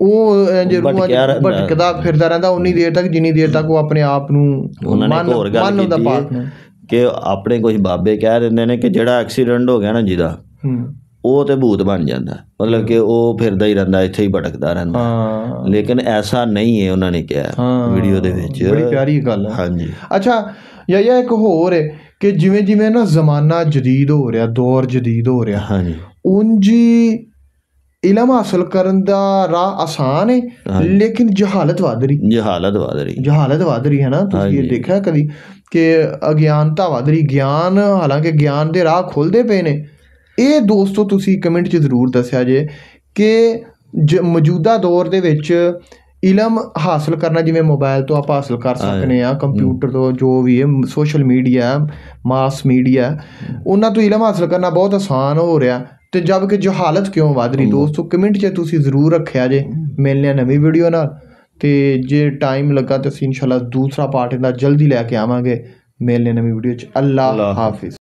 ਉਹ ਜੇ ਰੂਹਾਂ ਭਟਕਦਾ ਫਿਰਦਾ ਰਹਿੰਦਾ ਉਨੀ ਦੇਰ ਤੱਕ ਜਿੰਨੀ ਦੇਰ ਤੱਕ ਉਹ ਆਪਣੇ ਆਪ ਨੂੰ ਉਹਨਾਂ ਨੇ ਹੋਰ ਗੱਲ ਕੀਤੀ ਕਿ ਆਪਣੇ ਕੋਈ ਬਾਬੇ ਕਹਿ ਦਿੰਦੇ ਨੇ ਕਿ ਜਿਹੜਾ ਐਕਸੀਡੈਂਟ ਹੋ ਗਿਆ ਨਾ ਜਿਹਦਾ ਉਹ ਤੇ ਭੂਤ ਬਣ ਜਾਂਦਾ ਮਤਲਬ ਕਿ ਉਹ ਫਿਰਦਾ ਹੀ ਰਹਿੰਦਾ ਇੱਥੇ ਹੀ ਭਟਕਦਾ ਰਹਿੰਦਾ ਹਾਂ ਲੇਕਿਨ ਐਸਾ ਨਹੀਂ ਹੈ ਉਹਨਾਂ ਨੇ ਕਿਹਾ ਵੀਡੀਓ ਦੇ ਵਿੱਚ ਬੜੀ ਪਿਆਰੀ ਗੱਲ ਹੈ ਹਾਂਜੀ ਅੱਛਾ ਯਾ ਯਾ ਇੱਕ ਹੋਰ ਹੈ ਕਿ ਜਿਵੇਂ ਜਿਵੇਂ ਨਾ ਜ਼ਮਾਨਾ ਜਦੀਦ ਹੋ ਰਿਹਾ ਦੌਰ ਜਦੀਦ ਹੋ ਰਿਹਾ ਹਾਂਜੀ ਉਂਜੀ ਇਲਮ ਹਾਸਲ ਕਰਨ ਦਾ ਰਾਹ ਆਸਾਨ ਹੈ ਲੇਕਿਨ ਜਹਾਲਤ ਵਧ ਰਹੀ ਜਹਾਲਤ ਵਧ ਰਹੀ ਜਹਾਲਤ ਵਧ ਰਹੀ ਹੈ ਨਾ ਤੁਸੀਂ ਇਹ ਦੇਖਿਆ ਕਦੀ ਕਿ ਅਗਿਆਨਤਾ ਵਧ ਰਹੀ ਗਿਆਨ ਹਾਲਾਂਕਿ ਗਿਆਨ ਦੇ ਰਾਹ ਖੁੱਲਦੇ ਪਏ ਨੇ ਇਹ ਦੋਸਤੋ ਤੁਸੀਂ ਕਮੈਂਟ 'ਚ ਜ਼ਰੂਰ ਦੱਸਿਆ ਜੇ ਕਿ ਮੌਜੂਦਾ ਦੌਰ ਦੇ ਵਿੱਚ ਇਲਮ ਹਾਸਲ ਕਰਨਾ ਜਿਵੇਂ ਮੋਬਾਈਲ ਤੋਂ ਆਪਾਂ ਹਾਸਲ ਕਰ ਸਕਨੇ ਆ ਕੰਪਿਊਟਰ ਤੋਂ ਜੋ ਵੀ ਹੈ ਸੋਸ਼ਲ ਮੀਡੀਆ ਮਾਸ ਮੀਡੀਆ ਉਹਨਾਂ ਤੋਂ ਇਲਮ ਹਾਸਲ ਕਰਨਾ ਬਹੁਤ ਆਸਾਨ ਹੋ ਰਿਹਾ ਤੇ ਜਦ ਕਿ ਜਹਾਲਤ ਕਿਉਂ ਵਧ ਰਹੀ ਦੋਸਤੋ ਕਮੈਂਟ 'ਚ ਤੁਸੀਂ ਜ਼ਰੂਰ ਰੱਖਿਆ ਜੇ ਮਿਲਨੇ ਨਵੀਂ ਵੀਡੀਓ ਨਾਲ ਤੇ ਜੇ ਟਾਈਮ ਲੱਗਾ ਤੇ ਅਸੀਂ ਇਨਸ਼ਾਅੱਲਾ ਦੂਸਰਾ ਪਾਰਟ ਇਹਦਾ ਜਲਦੀ ਲੈ ਕੇ ਆਵਾਂਗੇ ਮਿਲਨੇ ਨਵੀਂ ਵੀਡੀਓ 'ਚ ਅੱਲਾ ਹਾਫਿਜ਼